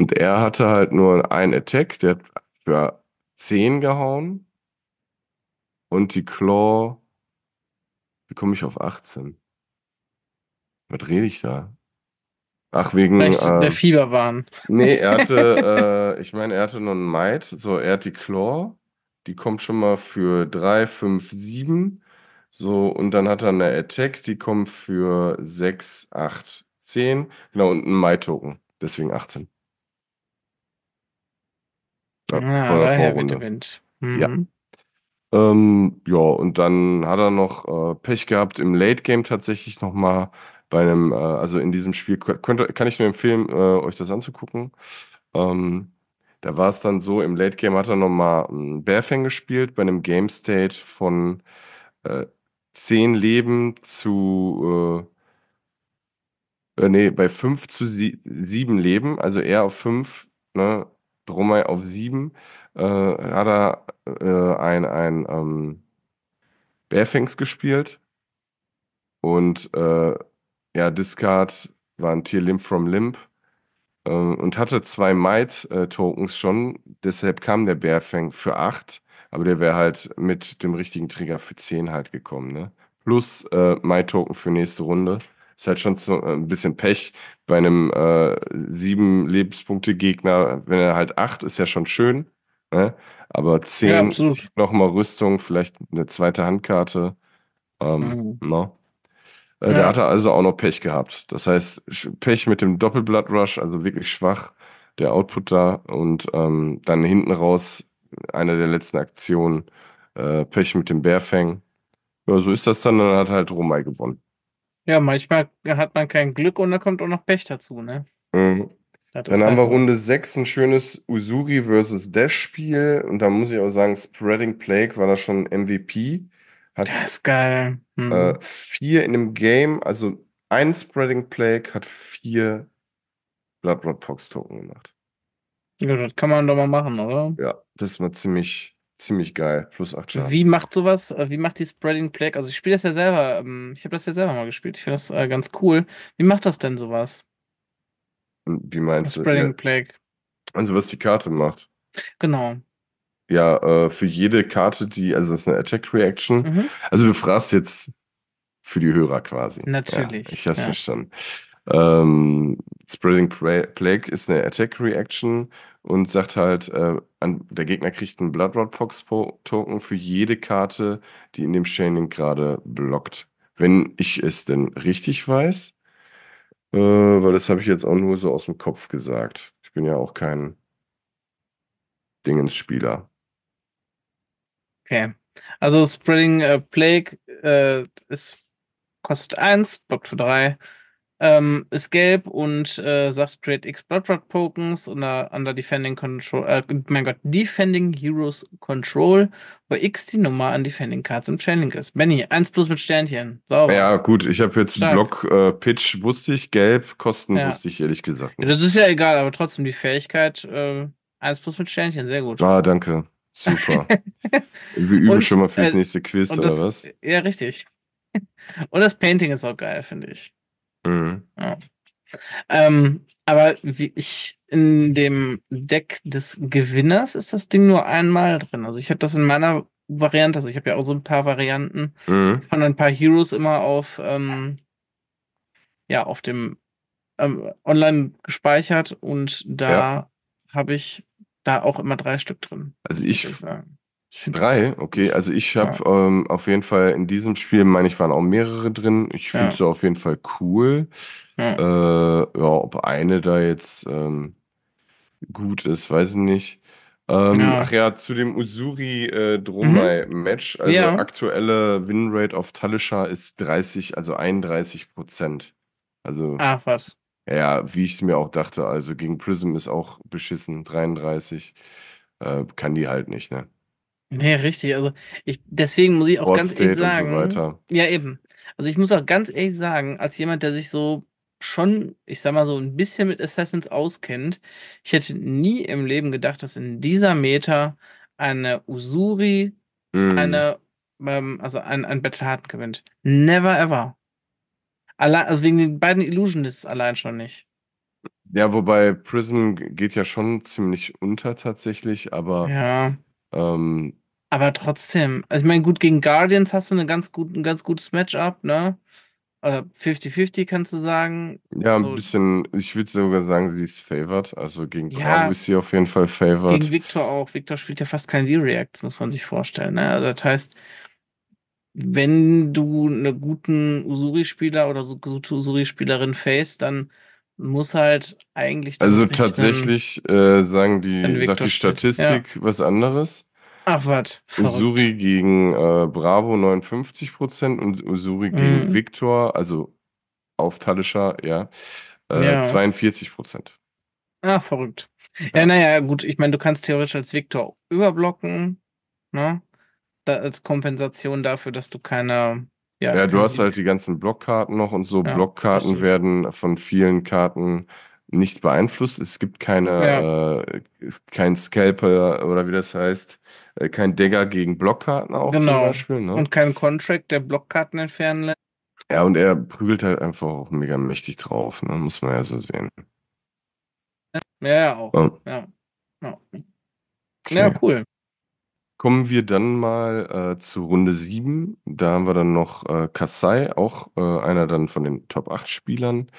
Speaker 2: Und er hatte halt nur einen Attack, der hat für 10 gehauen. Und die Claw, wie komme ich auf 18? Was rede ich da? Ach, wegen. Vielleicht äh, der Fieberwahn. Nee, er hatte, äh, ich meine, er hatte nur einen Might. So, er hat die Claw. Die kommt schon mal für 3, 5, 7. So, und dann hat er eine Attack, die kommt für 6, 8, 10. Genau, und einen Might-Token. Deswegen 18. Ja, ja ah, von der Vorrunde. Wind. Mhm. Ja. Ähm, ja, und dann hat er noch äh, Pech gehabt im Late Game tatsächlich nochmal bei einem, äh, also in diesem Spiel, könnt, kann ich nur empfehlen, äh, euch das anzugucken. Ähm, da war es dann so, im Late Game hat er nochmal einen Bearfang gespielt bei einem Game State von äh, 10 Leben zu, äh, äh, nee, bei 5 zu 7 Leben, also er auf 5, ne, Brumay auf 7, äh, Rada äh, ein, ein ähm, Bärfängs gespielt und äh, ja, Discard war ein Tier Limp from Limp äh, und hatte zwei Might-Tokens äh, schon, deshalb kam der Bärfäng für 8, aber der wäre halt mit dem richtigen Trigger für 10 halt gekommen, ne? Plus äh, Might-Token für nächste Runde. Ist halt schon so äh, ein bisschen Pech bei einem äh, sieben Lebenspunkte Gegner. Wenn er halt acht ist, ja schon schön. Ne? Aber zehn ja, nochmal Rüstung, vielleicht eine zweite Handkarte. Ähm, mhm. no. Ne? äh, ja. Der hatte also auch noch Pech gehabt. Das heißt, Pech mit dem Doppelblood Rush, also wirklich schwach, der Output da und ähm, dann hinten raus eine der letzten Aktionen, äh, Pech mit dem Bärfang. Ja, so ist das dann, dann hat halt Romai gewonnen.
Speaker 1: Ja, manchmal hat man kein Glück und da kommt auch noch Pech dazu, ne?
Speaker 2: Mhm. Dann haben wir also Runde 6, ein schönes Usuri versus Dash-Spiel. Und da muss ich auch sagen, Spreading Plague war da schon MVP. Hat, das ist geil. Mhm. Äh, vier in dem Game, also ein
Speaker 1: Spreading Plague hat vier
Speaker 2: Blood Rot Pox Token gemacht.
Speaker 1: Ja, das kann man doch mal machen, oder? Ja,
Speaker 2: das war ziemlich, ziemlich geil. Plus 8 Schaden. Wie
Speaker 1: macht sowas, äh, wie macht die Spreading Plague? Also ich spiele das ja selber, ähm, ich habe das ja selber mal gespielt. Ich finde das äh, ganz cool. Wie macht das denn sowas?
Speaker 2: Hm, wie meinst das du? Spreading ja. Plague. Also was die Karte macht. Genau. Ja, äh, für jede Karte, die, also das ist eine Attack Reaction. Mhm. Also du fragst jetzt für die Hörer quasi. Natürlich. Ja, ich hab's ja. verstanden. Ähm, Spreading Plague ist eine Attack Reaction und sagt halt, äh, an, der Gegner kriegt einen Bloodrod Pox Token für jede Karte, die in dem Chaining gerade blockt. Wenn ich es denn richtig weiß, äh, weil das habe ich jetzt auch nur so aus dem Kopf gesagt. Ich bin ja auch kein Dingens-Spieler.
Speaker 1: Okay. Also Spreading äh, Plague äh, ist, kostet 1, blockt für 3 ähm, ist gelb und äh, sagt Create X Blood Rock Pokens under, under Defending Control, äh, mein Gott, Defending Heroes Control, wo X die Nummer an Defending Cards im Channeling ist. Benny, 1 plus mit Sternchen.
Speaker 2: Sauber. Ja, gut, ich habe jetzt Stark. Block äh, Pitch wusste ich, gelb, Kosten ja. wusste ich ehrlich gesagt. Ja,
Speaker 1: das ist ja egal, aber trotzdem die Fähigkeit, äh, 1 plus mit Sternchen, sehr gut. Ah,
Speaker 2: danke. Super. Wir üben und, schon mal fürs äh, nächste Quiz, das, oder was?
Speaker 1: Ja, richtig. Und das Painting ist auch geil, finde ich. Mhm. Ja. Ähm, aber wie ich in dem Deck des Gewinners ist das Ding nur einmal drin. Also ich habe das in meiner Variante, also ich habe ja auch so ein paar Varianten mhm. von ein paar Heroes immer auf ähm, ja auf dem ähm, online gespeichert und da ja. habe ich da auch immer drei Stück drin. Also ich, ich ich Drei, okay.
Speaker 2: Also ich habe ja. ähm, auf jeden Fall in diesem Spiel, meine ich, waren auch mehrere drin. Ich finde ja. sie auf jeden Fall cool. Ja. Äh, ja, ob eine da jetzt ähm, gut ist, weiß ich nicht. Ähm, ja. Ach ja, zu dem Usuri äh, Dromai mhm. Match. Also ja. aktuelle Winrate auf Talisha ist 30, also 31 Prozent. Also. Ach was. Ja, wie ich es mir auch dachte. Also gegen Prism ist auch beschissen, 33. Äh, kann die halt nicht, ne?
Speaker 1: Nee, richtig. Also ich, deswegen muss ich auch Board ganz State ehrlich sagen. So ja, eben. Also ich muss auch ganz ehrlich sagen, als jemand, der sich so schon, ich sag mal so ein bisschen mit Assassins auskennt, ich hätte nie im Leben gedacht, dass in dieser Meta eine Usuri, mm. eine, ähm, also ein, ein Battle Harden gewinnt. Never ever. Allein, also wegen den beiden Illusionists allein schon nicht.
Speaker 2: Ja, wobei Prism geht ja schon ziemlich unter tatsächlich, aber ja. ähm,
Speaker 1: aber trotzdem, also ich meine, gut, gegen Guardians hast du eine ganz gut, ein ganz gutes Matchup, ne? Oder 50-50 kannst du sagen. Ja, ein so.
Speaker 2: bisschen, ich würde sogar sagen, sie ist favored. Also gegen ja, Korn ist sie auf jeden Fall favored. Gegen
Speaker 1: Victor auch. Victor spielt ja fast kein D-Reacts, muss man sich vorstellen. Ne? Also das heißt, wenn du einen guten Usuri-Spieler oder so gute Usuri-Spielerin face, dann muss halt eigentlich. Also tatsächlich
Speaker 2: äh, sagen die, sagt die Statistik ja. was anderes. Ach was. Usuri gegen äh, Bravo 59 und Usuri mhm. gegen Victor, also auf Talischer, ja, äh, ja. 42
Speaker 1: Ach, verrückt. Ja, naja, gut, ich meine, du kannst theoretisch als Victor überblocken, ne? Da, als Kompensation dafür, dass du keine. Ja, ja du hast
Speaker 2: halt die ganzen Blockkarten noch und so. Blockkarten werden von vielen Karten nicht beeinflusst. Es gibt keine, ja. äh, kein Scalper oder wie das heißt, äh, kein Dagger gegen Blockkarten auch genau. zum Beispiel. Ne? Und
Speaker 1: kein Contract, der Blockkarten entfernen lässt.
Speaker 2: Ja, und er prügelt halt einfach auch mega mächtig drauf, ne? muss man ja so sehen.
Speaker 1: Ja, ja auch. Oh. Ja. Ja. Okay. ja. cool.
Speaker 2: Kommen wir dann mal äh, zu Runde 7. Da haben wir dann noch äh, Kasai, auch äh, einer dann von den Top 8 Spielern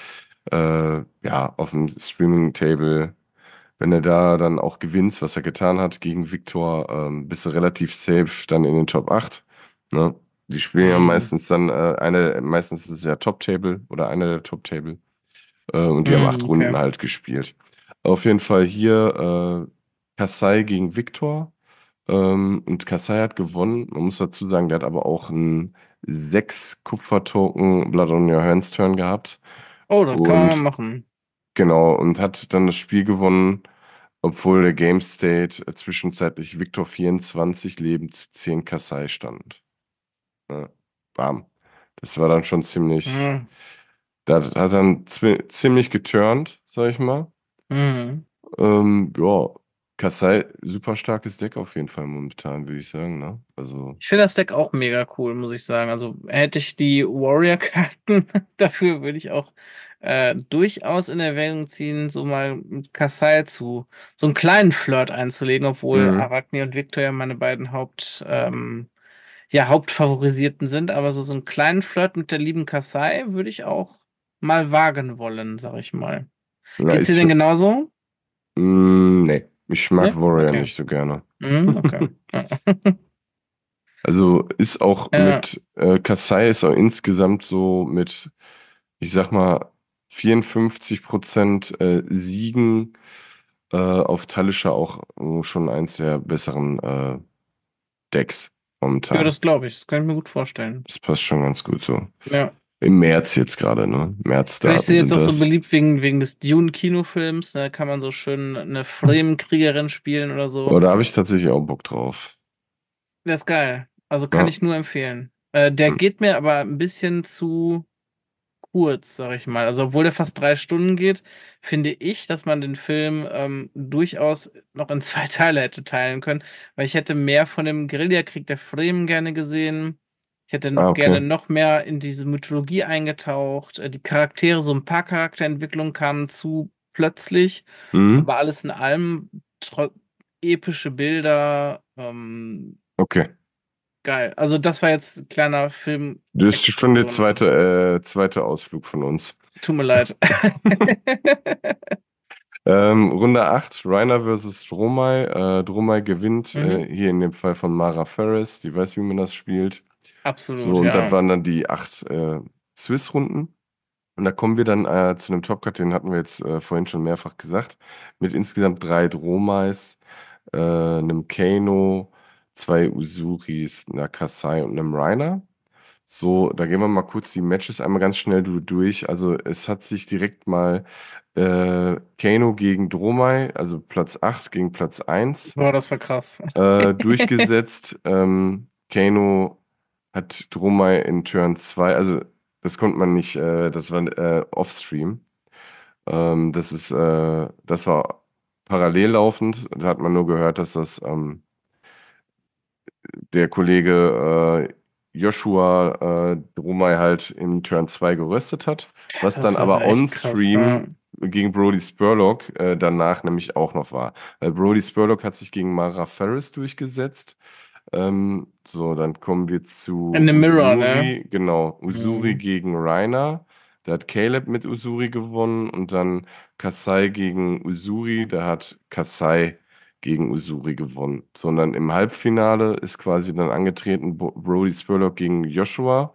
Speaker 2: äh, ja, auf dem Streaming-Table, wenn er da dann auch gewinnt, was er getan hat gegen Viktor, ähm, bist du relativ safe dann in den Top 8. Ne? Die spielen ja mhm. meistens dann äh, eine, meistens ist es ja Top-Table oder einer der Top-Table. Äh, und die mhm, haben acht Runden halt gespielt. Auf jeden Fall hier äh, Kasai gegen Viktor. Ähm, und Kassai hat gewonnen. Man muss dazu sagen, der hat aber auch einen sechs Kupfer-Token Blood on Your Hands Turn gehabt. Oh, das und, kann man machen. Genau, und hat dann das Spiel gewonnen, obwohl der Game State zwischenzeitlich Victor 24 Leben zu 10 Kassai stand. Ja, bam. Das war dann schon ziemlich. Mhm. Da hat dann ziemlich geturnt, sag ich mal. Mhm. Ähm, ja, Kassai, super starkes Deck auf jeden Fall momentan, würde ich sagen. Ne? Also ich finde
Speaker 1: das Deck auch mega cool, muss ich sagen. Also hätte ich die Warrior-Karten dafür, würde ich auch äh, durchaus in Erwägung ziehen, so mal mit Kassai zu so einen kleinen Flirt einzulegen, obwohl mhm. Arachne und Victor ja meine beiden Haupt ähm, ja Hauptfavorisierten sind, aber so so einen kleinen Flirt mit der lieben Kassai würde ich auch mal wagen wollen, sag ich mal. Geht Geht's dir denn genauso?
Speaker 2: Mm, nee. Ich mag ja? Warrior okay. nicht so gerne.
Speaker 1: Mhm, okay.
Speaker 2: also ist auch ja. mit äh, Kasai ist auch insgesamt so mit, ich sag mal, 54 Prozent äh, Siegen äh, auf Talischer auch äh, schon eins der besseren äh, Decks momentan. Ja, das
Speaker 1: glaube ich. Das kann ich mir gut vorstellen.
Speaker 2: Das passt schon ganz gut so. Ja. Im März jetzt gerade, ne? März da. Ich sehe jetzt auch das. so
Speaker 1: beliebt wegen, wegen des Dune-Kinofilms. Da kann man so schön eine Fremenkriegerin spielen oder so. Oder oh, da
Speaker 2: habe ich tatsächlich auch Bock drauf.
Speaker 1: Das ist geil. Also kann ja. ich nur empfehlen. Äh, der hm. geht mir aber ein bisschen zu kurz, sag ich mal. Also obwohl der fast drei Stunden geht, finde ich, dass man den Film ähm, durchaus noch in zwei Teile hätte teilen können, weil ich hätte mehr von dem Guerillakrieg der Fremen gerne gesehen. Ich hätte ah, okay. gerne noch mehr in diese Mythologie eingetaucht, äh, die Charaktere, so ein paar Charakterentwicklungen kamen zu plötzlich, mhm. aber alles in allem epische Bilder. Ähm, okay. Geil. Also das war jetzt ein kleiner Film. Das ist schon der
Speaker 2: zweite, äh, zweite Ausflug von uns. Tut mir leid. ähm, Runde 8, Rainer versus Dromai. Äh, Dromai gewinnt, mhm. äh, hier in dem Fall von Mara Ferris, die weiß, wie man das spielt. Absolut. So, und ja. das waren dann die acht äh, Swiss-Runden. Und da kommen wir dann äh, zu einem Top-Cut, den hatten wir jetzt äh, vorhin schon mehrfach gesagt, mit insgesamt drei Dromais, äh, einem Kano, zwei Usuris, einer Kasai und einem Reiner. So, da gehen wir mal kurz die Matches einmal ganz schnell durch. Also es hat sich direkt mal äh, Kano gegen Dromai, also Platz 8 gegen Platz 1. Boah, das war krass. Äh, durchgesetzt. ähm, Kano hat Dromai in Turn 2, also das konnte man nicht, äh, das war äh, Offstream. Ähm, das ist, äh, das war parallel laufend. Da hat man nur gehört, dass das ähm, der Kollege äh, Joshua äh, Dromai halt in Turn 2 geröstet hat, was das dann aber on-stream gegen Brody Spurlock äh, danach nämlich auch noch war. Weil Brody Spurlock hat sich gegen Mara Ferris durchgesetzt. Ähm, so, dann kommen wir zu. In the Mirror, ne? Usuri, ne? Genau, Usuri mhm. gegen Rainer. Da hat Caleb mit Usuri gewonnen und dann Kasai gegen Usuri. Da hat Kasai gegen Usuri gewonnen. Sondern im Halbfinale ist quasi dann angetreten Brody Spurlock gegen Joshua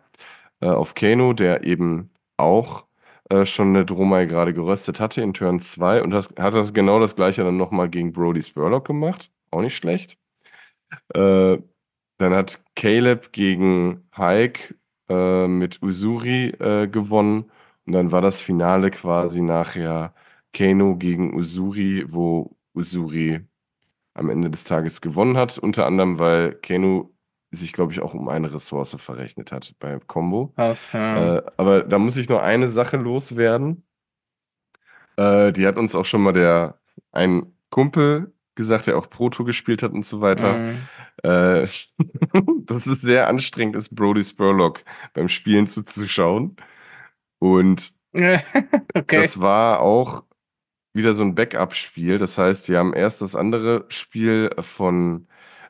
Speaker 2: äh, auf Kano, der eben auch äh, schon eine Dromai gerade geröstet hatte in Turn 2 und das, hat das genau das gleiche dann nochmal gegen Brody Spurlock gemacht. Auch nicht schlecht. Äh, dann hat Caleb gegen Hike äh, mit Usuri äh, gewonnen. Und dann war das Finale quasi nachher Kano gegen Usuri, wo Usuri am Ende des Tages gewonnen hat. Unter anderem, weil Kano sich, glaube ich, auch um eine Ressource verrechnet hat bei Combo.
Speaker 1: Awesome.
Speaker 2: Äh, aber da muss ich nur eine Sache loswerden. Äh, die hat uns auch schon mal der ein Kumpel gesagt, der auch Proto gespielt hat und so weiter. Mhm. Äh, das ist sehr anstrengend, ist Brody Spurlock beim Spielen zuzuschauen. Und
Speaker 1: okay. das
Speaker 2: war auch wieder so ein Backup-Spiel. Das heißt, die haben erst das andere Spiel von,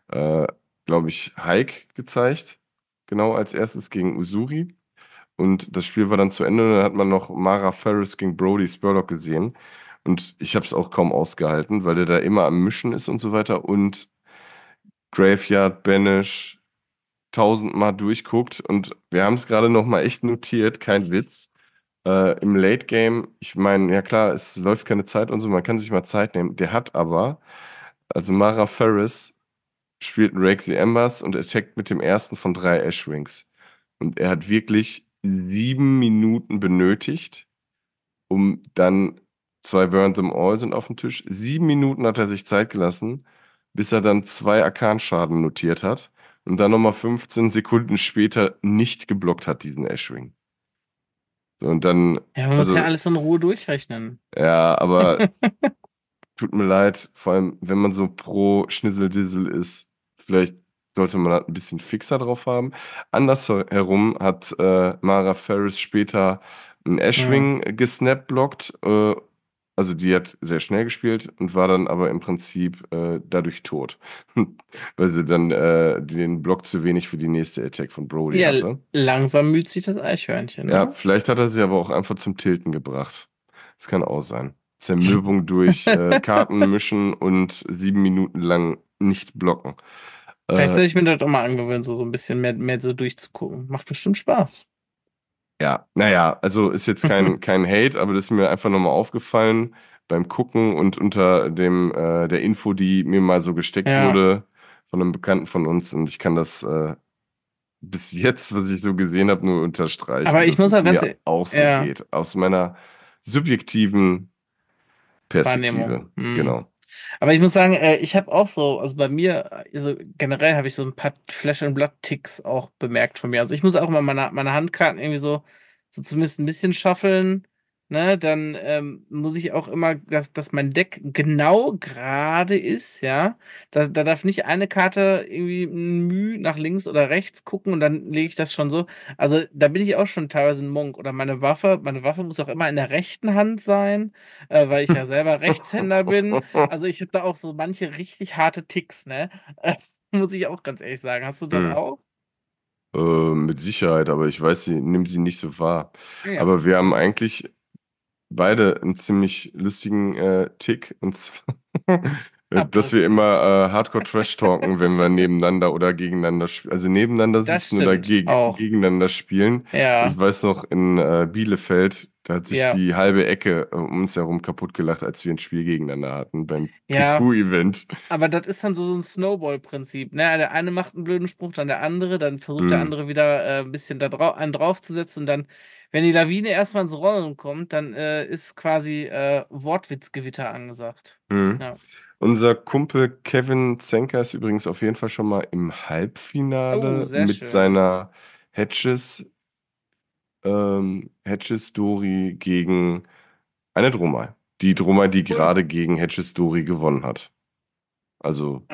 Speaker 2: äh, glaube ich, Hike gezeigt. Genau als erstes gegen Usuri. Und das Spiel war dann zu Ende und dann hat man noch Mara Ferris gegen Brody Spurlock gesehen. Und ich habe es auch kaum ausgehalten, weil der da immer am Mischen ist und so weiter. Und Graveyard, Banish, tausendmal durchguckt. Und wir haben es gerade nochmal echt notiert, kein Witz. Äh, Im Late Game, ich meine, ja klar, es läuft keine Zeit und so, man kann sich mal Zeit nehmen. Der hat aber, also Mara Ferris spielt Rake the Embers und attackt mit dem ersten von drei Ashwings. Und er hat wirklich sieben Minuten benötigt, um dann Zwei Burn Them All sind auf dem Tisch. Sieben Minuten hat er sich Zeit gelassen, bis er dann zwei Arkanschaden notiert hat und dann nochmal 15 Sekunden später nicht geblockt hat, diesen Ashwing. So, und dann. Ja, man also, muss ja alles
Speaker 1: in Ruhe durchrechnen. Ja, aber
Speaker 2: tut mir leid, vor allem, wenn man so pro Schnitzeldiesel ist, vielleicht sollte man halt ein bisschen fixer drauf haben. Andersherum hat äh, Mara Ferris später einen Ashwing ja. gesnapblockt äh, also die hat sehr schnell gespielt und war dann aber im Prinzip äh, dadurch tot, weil sie dann äh, den Block zu wenig für die nächste Attack von Brody ja, hatte.
Speaker 1: Langsam müht sich das Eichhörnchen. Ne? Ja,
Speaker 2: vielleicht hat er sie aber auch einfach zum Tilten gebracht. Das kann auch sein. Zermürbung durch äh, Karten mischen und sieben Minuten lang nicht blocken. Äh, vielleicht soll ich
Speaker 1: mir das auch mal angewöhnen, so, so ein bisschen mehr, mehr so durchzugucken. Macht bestimmt Spaß.
Speaker 2: Ja, naja, also ist jetzt kein, kein Hate, aber das ist mir einfach nochmal aufgefallen beim Gucken und unter dem äh, der Info, die mir mal so gesteckt ja. wurde von einem Bekannten von uns. Und ich kann das äh, bis jetzt, was ich so gesehen habe, nur unterstreichen. Aber ich muss halt ganz e- auch so ja. geht aus meiner subjektiven Perspektive. Genau. Mhm. Genau.
Speaker 1: Aber ich muss sagen, äh, ich habe auch so, also bei mir, also generell habe ich so ein paar Flash- and Blood-Ticks auch bemerkt von mir. Also ich muss auch immer meine, meine Handkarten irgendwie so, so zumindest ein bisschen schaffeln ne, dann ähm, muss ich auch immer, dass, dass mein Deck genau gerade ist, ja. Da, da darf nicht eine Karte irgendwie müh nach links oder rechts gucken und dann lege ich das schon so. Also da bin ich auch schon teilweise ein Monk. Oder meine Waffe, meine Waffe muss auch immer in der rechten Hand sein, äh, weil ich ja selber Rechtshänder bin. Also ich habe da auch so manche richtig harte Ticks, ne? muss ich auch ganz ehrlich sagen. Hast du das hm. auch?
Speaker 2: Äh, mit Sicherheit, aber ich weiß, sie nimmt sie nicht so wahr. Ja. Aber wir haben eigentlich beide einen ziemlich lustigen äh, Tick. Und zwar, äh, dass wir immer äh, Hardcore-Trash talken, wenn wir nebeneinander oder gegeneinander spielen. Also nebeneinander sitzen oder geg auch. gegeneinander spielen. Ja. Ich weiß noch, in äh, Bielefeld, da hat sich ja. die halbe Ecke äh, um uns herum kaputt gelacht, als wir ein Spiel gegeneinander hatten beim ja. PQ-Event.
Speaker 1: Aber das ist dann so, so ein Snowball-Prinzip. Ne? Der eine macht einen blöden Spruch, dann der andere, dann versucht mhm. der andere wieder äh, ein bisschen da drau einen draufzusetzen und dann wenn die Lawine erstmal ins Rollen kommt, dann äh, ist quasi äh, Wortwitzgewitter angesagt. Mhm. Ja.
Speaker 2: Unser Kumpel Kevin Zenker ist übrigens auf jeden Fall schon mal im Halbfinale oh, mit schön. seiner Hedges, ähm, Hedges Dory gegen eine Droma. Die Droma, die gerade gegen Hedges Dory gewonnen hat. Also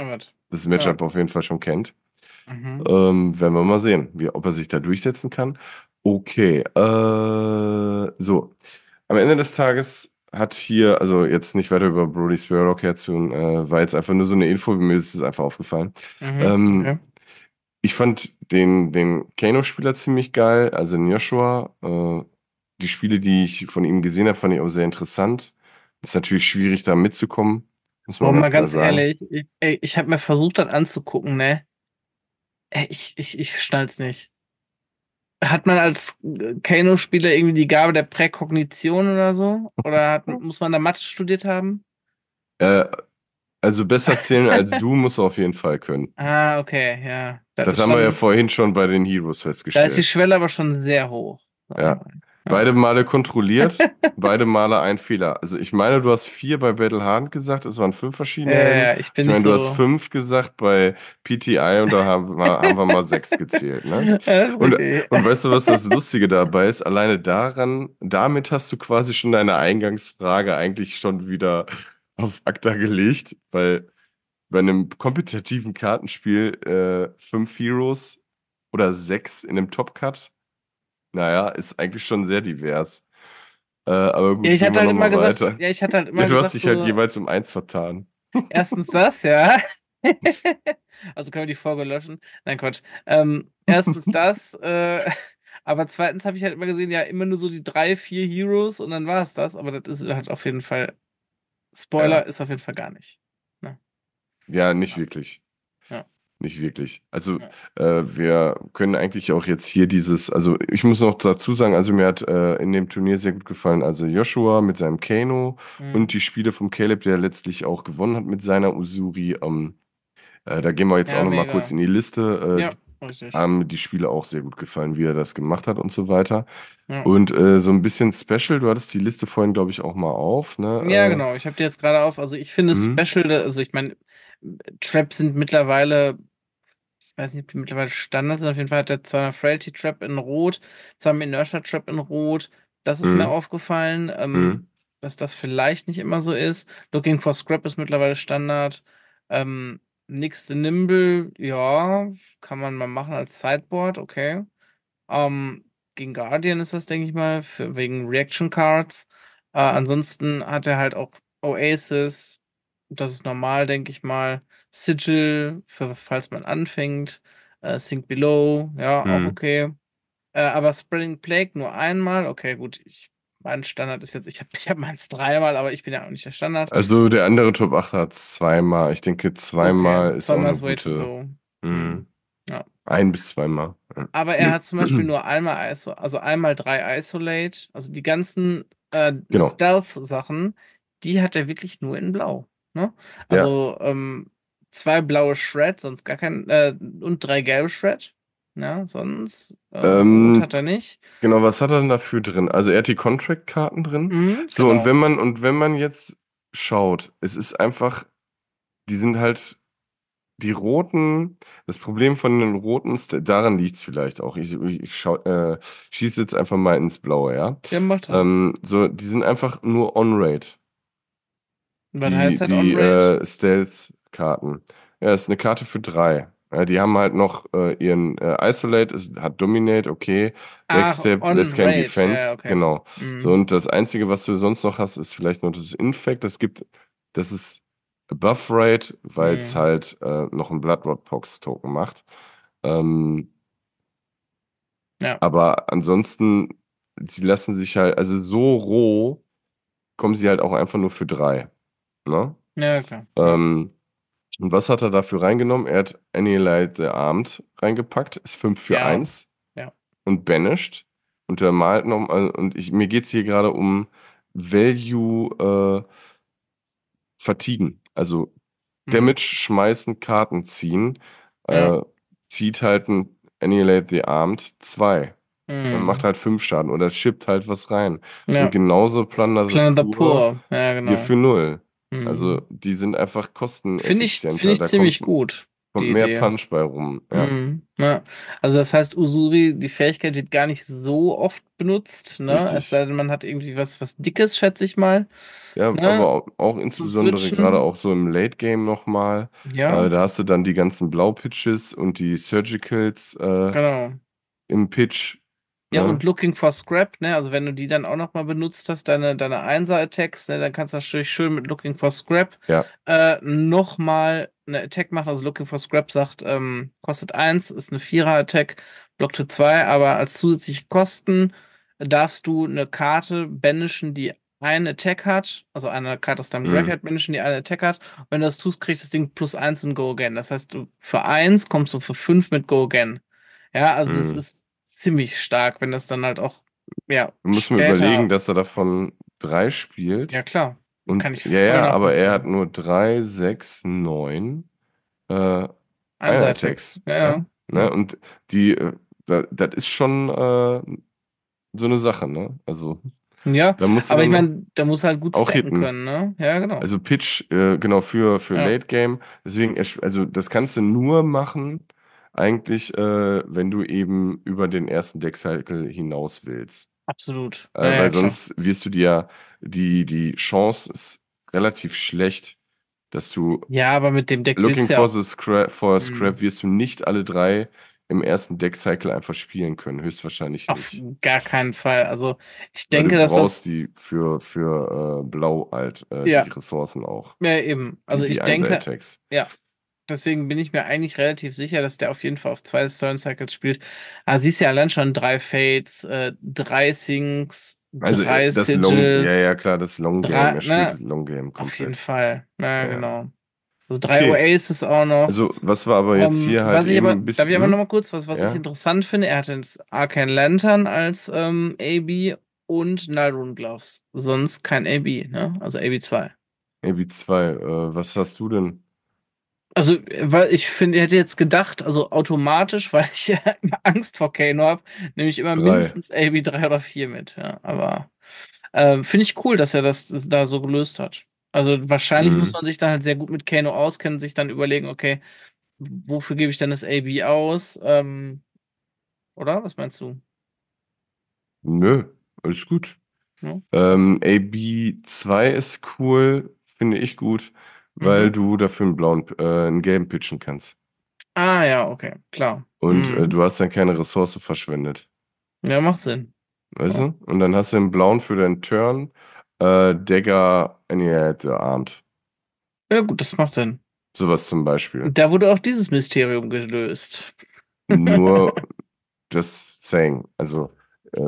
Speaker 2: das Matchup ja. auf jeden Fall schon kennt. Mhm. Ähm, werden wir mal sehen, wie, ob er sich da durchsetzen kann. Okay, äh, so. Am Ende des Tages hat hier, also jetzt nicht weiter über Brody Spurlock herzuhören, äh, war jetzt einfach nur so eine Info, mir ist es einfach aufgefallen. Mhm, ähm, okay. Ich fand den, den Kano-Spieler ziemlich geil, also den Joshua. Äh, die Spiele, die ich von ihm gesehen habe, fand ich auch sehr interessant. Ist natürlich schwierig, da mitzukommen. Muss man oh, mal ganz sagen. ehrlich,
Speaker 1: ich, ich, ich habe mir versucht, das anzugucken, ne? Ich, ich, ich schnall's nicht hat man als Kano-Spieler irgendwie die Gabe der Präkognition oder so? Oder hat, muss man da Mathe studiert haben?
Speaker 2: Äh, also besser zählen als du muss du auf jeden Fall können.
Speaker 1: Ah, okay, ja. Das, das haben schon, wir ja
Speaker 2: vorhin schon bei den Heroes festgestellt. Da ist die
Speaker 1: Schwelle aber schon sehr hoch.
Speaker 2: Ja. Ah, Beide Male kontrolliert, beide Male ein Fehler. Also ich meine, du hast vier bei Battle Hand gesagt, es waren fünf verschiedene. Ja, äh, ich bin ich meine, so du hast fünf gesagt bei PTI und da haben, haben wir mal sechs gezählt. Ne? und, und, weißt du, was das Lustige dabei ist? Alleine daran, damit hast du quasi schon deine Eingangsfrage eigentlich schon wieder auf Akta gelegt, weil bei einem kompetitiven Kartenspiel äh, fünf Heroes oder sechs in einem Top-Cut naja, ist eigentlich schon sehr divers. Äh, aber gut, ja, ich hatte halt immer gesagt, weiter. ja, ich hatte halt immer ja, du gesagt, hast dich halt jeweils um eins vertan.
Speaker 1: Erstens das, ja. also können wir die Folge löschen. Nein, Quatsch. Ähm, erstens das, äh, aber zweitens habe ich halt immer gesehen, ja, immer nur so die drei, vier Heroes und dann war es das, aber das ist halt auf jeden Fall, Spoiler ja. ist auf jeden Fall gar nicht. Ne?
Speaker 2: Ja, nicht ja. wirklich nicht wirklich. Also äh, wir können eigentlich auch jetzt hier dieses, also ich muss noch dazu sagen, also mir hat äh, in dem Turnier sehr gut gefallen, also Joshua mit seinem Kano mhm. und die Spiele vom Caleb, der letztlich auch gewonnen hat mit seiner Usuri. Ähm, äh, da gehen wir jetzt ja, auch nochmal kurz in die Liste. Äh, ja. Richtig. haben die Spiele auch sehr gut gefallen, wie er das gemacht hat und so weiter. Ja. Und äh, so ein bisschen Special, du hattest die Liste vorhin, glaube ich, auch mal auf. Ne? Ja, äh, genau.
Speaker 1: Ich habe die jetzt gerade auf. Also ich finde mhm. Special, also ich meine, Traps sind mittlerweile weiß nicht, ob die mittlerweile Standard sind. Auf jeden Fall hat er zweimal Frailty Trap in Rot, zweimal Inertia Trap in Rot. Das ist mhm. mir aufgefallen, ähm, mhm. dass das vielleicht nicht immer so ist. Looking for Scrap ist mittlerweile Standard. Ähm, Nächste Nimble, ja, kann man mal machen als Sideboard, okay. Ähm, gegen Guardian ist das, denke ich mal, für, wegen Reaction Cards. Äh, ansonsten hat er halt auch Oasis, das ist normal, denke ich mal. Sigil, für, falls man anfängt, äh, Think Below, ja, mhm. auch okay. Äh, aber Spreading Plague nur einmal, okay, gut, ich, mein Standard ist jetzt, ich habe ich hab meins dreimal, aber ich bin ja auch nicht der Standard. Also
Speaker 2: der andere Top 8 hat zweimal, ich denke zweimal okay. ist Thomas auch eine gute. Mhm. mhm. Ja. Ein bis zweimal.
Speaker 1: Aber er hat zum Beispiel nur einmal ISO, also einmal drei Isolate, also die ganzen äh, genau. Stealth-Sachen, die hat er wirklich nur in Blau. Ne? Also ja. ähm, zwei blaue Shred, sonst gar kein, äh, und drei gelbe Shred. Ja, sonst äh, ähm, hat er nicht.
Speaker 2: Genau, was hat er denn dafür drin? Also er hat die Contract-Karten
Speaker 1: drin. Mhm, so, genau. und wenn
Speaker 2: man, und wenn man jetzt schaut, es ist einfach, die sind halt die roten, das Problem von den roten, daran liegt es vielleicht auch. Ich, ich schau, äh, schieße jetzt einfach mal ins Blaue, ja. ja macht halt. ähm, so, die sind einfach nur on-rate.
Speaker 1: Was die, heißt halt das on-rate?
Speaker 2: Die äh, Stealth Karten. Ja, ist eine Karte für drei. Ja, die haben halt noch äh, ihren äh, Isolate, ist, hat Dominate, okay. Backstep, ah, Less Can Rage. Defense, ja, okay. genau. Mhm. So, und das Einzige, was du sonst noch hast, ist vielleicht noch das Infect. Das gibt, das ist Buff Rate, weil es mhm. halt äh, noch einen Blood Rot Pox Token macht. Ähm, ja. Aber ansonsten, sie lassen sich halt, also so roh kommen sie halt auch einfach nur für drei. Ne? Ja, klar. Ähm, und was hat er dafür reingenommen? Er hat Annihilate the Armed reingepackt, ist 5 für 1 ja. und Banished. Und er malt noch, und ich, mir geht es hier gerade um Value äh, Fatigen. Also mhm. Damage schmeißen, Karten ziehen. Äh, ja. Äh, zieht halt ein Annihilate the Armed 2. Mhm. Und macht halt 5 Schaden oder schippt halt was rein. Und genauso Plunder, Plunder the Poor. Ja, genau. Hier für 0. Also, mhm. Also die sind einfach kosteneffizient. Finde ich, find ich ziemlich gut. Kommt mehr Idee. Punch bei rum. Ja. Mhm.
Speaker 1: ja. Also das heißt, Usuri, die Fähigkeit wird gar nicht so oft benutzt, ne? Es sei denn, man hat irgendwie was, was Dickes, schätze ich mal. Ja, ne? aber auch, insbesondere gerade auch
Speaker 2: so im Late Game nochmal. Ja. Äh, da hast du dann die ganzen Blaupitches und die Surgicals äh, genau. im Pitch ja, ne? und
Speaker 1: Looking for Scrap, ne? Also wenn du die dann auch nochmal benutzt hast, deine, deine Einser-Attacks, ne, dann kannst du natürlich schön mit Looking for Scrap ja. äh, nochmal eine Attack machen. Also Looking for Scrap sagt, ähm, kostet 1, ist eine Vierer-Attack, blockt für 2, aber als zusätzliche Kosten darfst du eine Karte banishen, die einen Attack hat, also eine Karte aus deinem mhm. banishen, die einen Attack hat. Und wenn du das tust, kriegst du das Ding plus 1 und Go Again. Das heißt, du für 1 kommst du für 5 mit Go Again. Ja, also mhm. es ist ziemlich stark, wenn das dann halt auch, ja. Muss man überlegen,
Speaker 2: dass er davon drei spielt. Ja, klar. Und, Kann ich ja, ja, aber er hat nur drei, sechs, neun äh,
Speaker 1: Einsatz. Ja, ja.
Speaker 2: Ne? Und die, äh, das ist schon äh, so eine Sache, ne? Also.
Speaker 1: Ja, aber ich meine, da muss halt gut auch hitten können, ne? Ja, genau. Also
Speaker 2: Pitch, äh, genau, für, für ja. Late Game. Deswegen, also das kannst du nur machen, eigentlich, äh, wenn du eben über den ersten Deckcycle hinaus willst. Absolut. Äh, ja, weil ja, sonst wirst du dir die, die Chance ist relativ schlecht, dass du. Ja, aber mit dem Deck. Looking for, the scrap, for hm. Scrap wirst du nicht alle drei im ersten Deckcycle einfach spielen können, höchstwahrscheinlich Auf
Speaker 1: nicht. Auf gar keinen Fall. Also ich denke, dass. Du brauchst das
Speaker 2: die für, für äh, Blau halt, äh, ja. die Ressourcen auch. Ja, eben. Also die, die ich denke.
Speaker 1: Ja, Deswegen bin ich mir eigentlich relativ sicher, dass der auf jeden Fall auf zwei Turn Cycles spielt. Ah, siehst ja allein schon drei Fates, äh, drei Sinks, also, äh, drei das Sigils. Long, ja, ja, klar,
Speaker 2: das Long Game. Drei, er ne? spielt ne, Long Game komplett. Auf
Speaker 1: jeden Fall. Ja, ja. genau. Also drei okay. Oasis auch noch. Also, was war aber jetzt um, ähm, hier halt. Was ich eben aber, ein bisschen, darf ich aber nochmal kurz, was, was ja? ich interessant finde, er hat jetzt Arcane Lantern als ähm, AB und Nylon Gloves. Sonst kein AB, ne? Also AB2.
Speaker 2: AB2, äh, was hast du denn?
Speaker 1: Also, weil ich finde, ich hätte jetzt gedacht, also automatisch, weil ich ja immer Angst vor Kano habe, nehme ich immer drei. mindestens AB 3 oder 4 mit. Ja, aber ähm, finde ich cool, dass er das, das, da so gelöst hat. Also wahrscheinlich mhm. muss man sich dann halt sehr gut mit Kano auskennen, sich dann überlegen, okay, wofür gebe ich denn das AB aus? Ähm, oder? Was meinst du?
Speaker 2: Nö, alles gut. Ja. Ähm, AB 2 ist cool, finde ich gut weil mhm. du dafür einen blauen, äh, einen gelben pitchen kannst.
Speaker 1: Ah ja, okay, klar. Und mhm.
Speaker 2: äh, du hast dann keine Ressource verschwendet.
Speaker 1: Ja, macht Sinn. Weißt ja.
Speaker 2: du? Und dann hast du einen blauen für deinen Turn, äh, Dagger in äh, the äh, Armed.
Speaker 1: Ja gut, das macht Sinn.
Speaker 2: Sowas zum Beispiel.
Speaker 1: Da wurde auch dieses Mysterium gelöst.
Speaker 2: Nur das Saying. Also äh,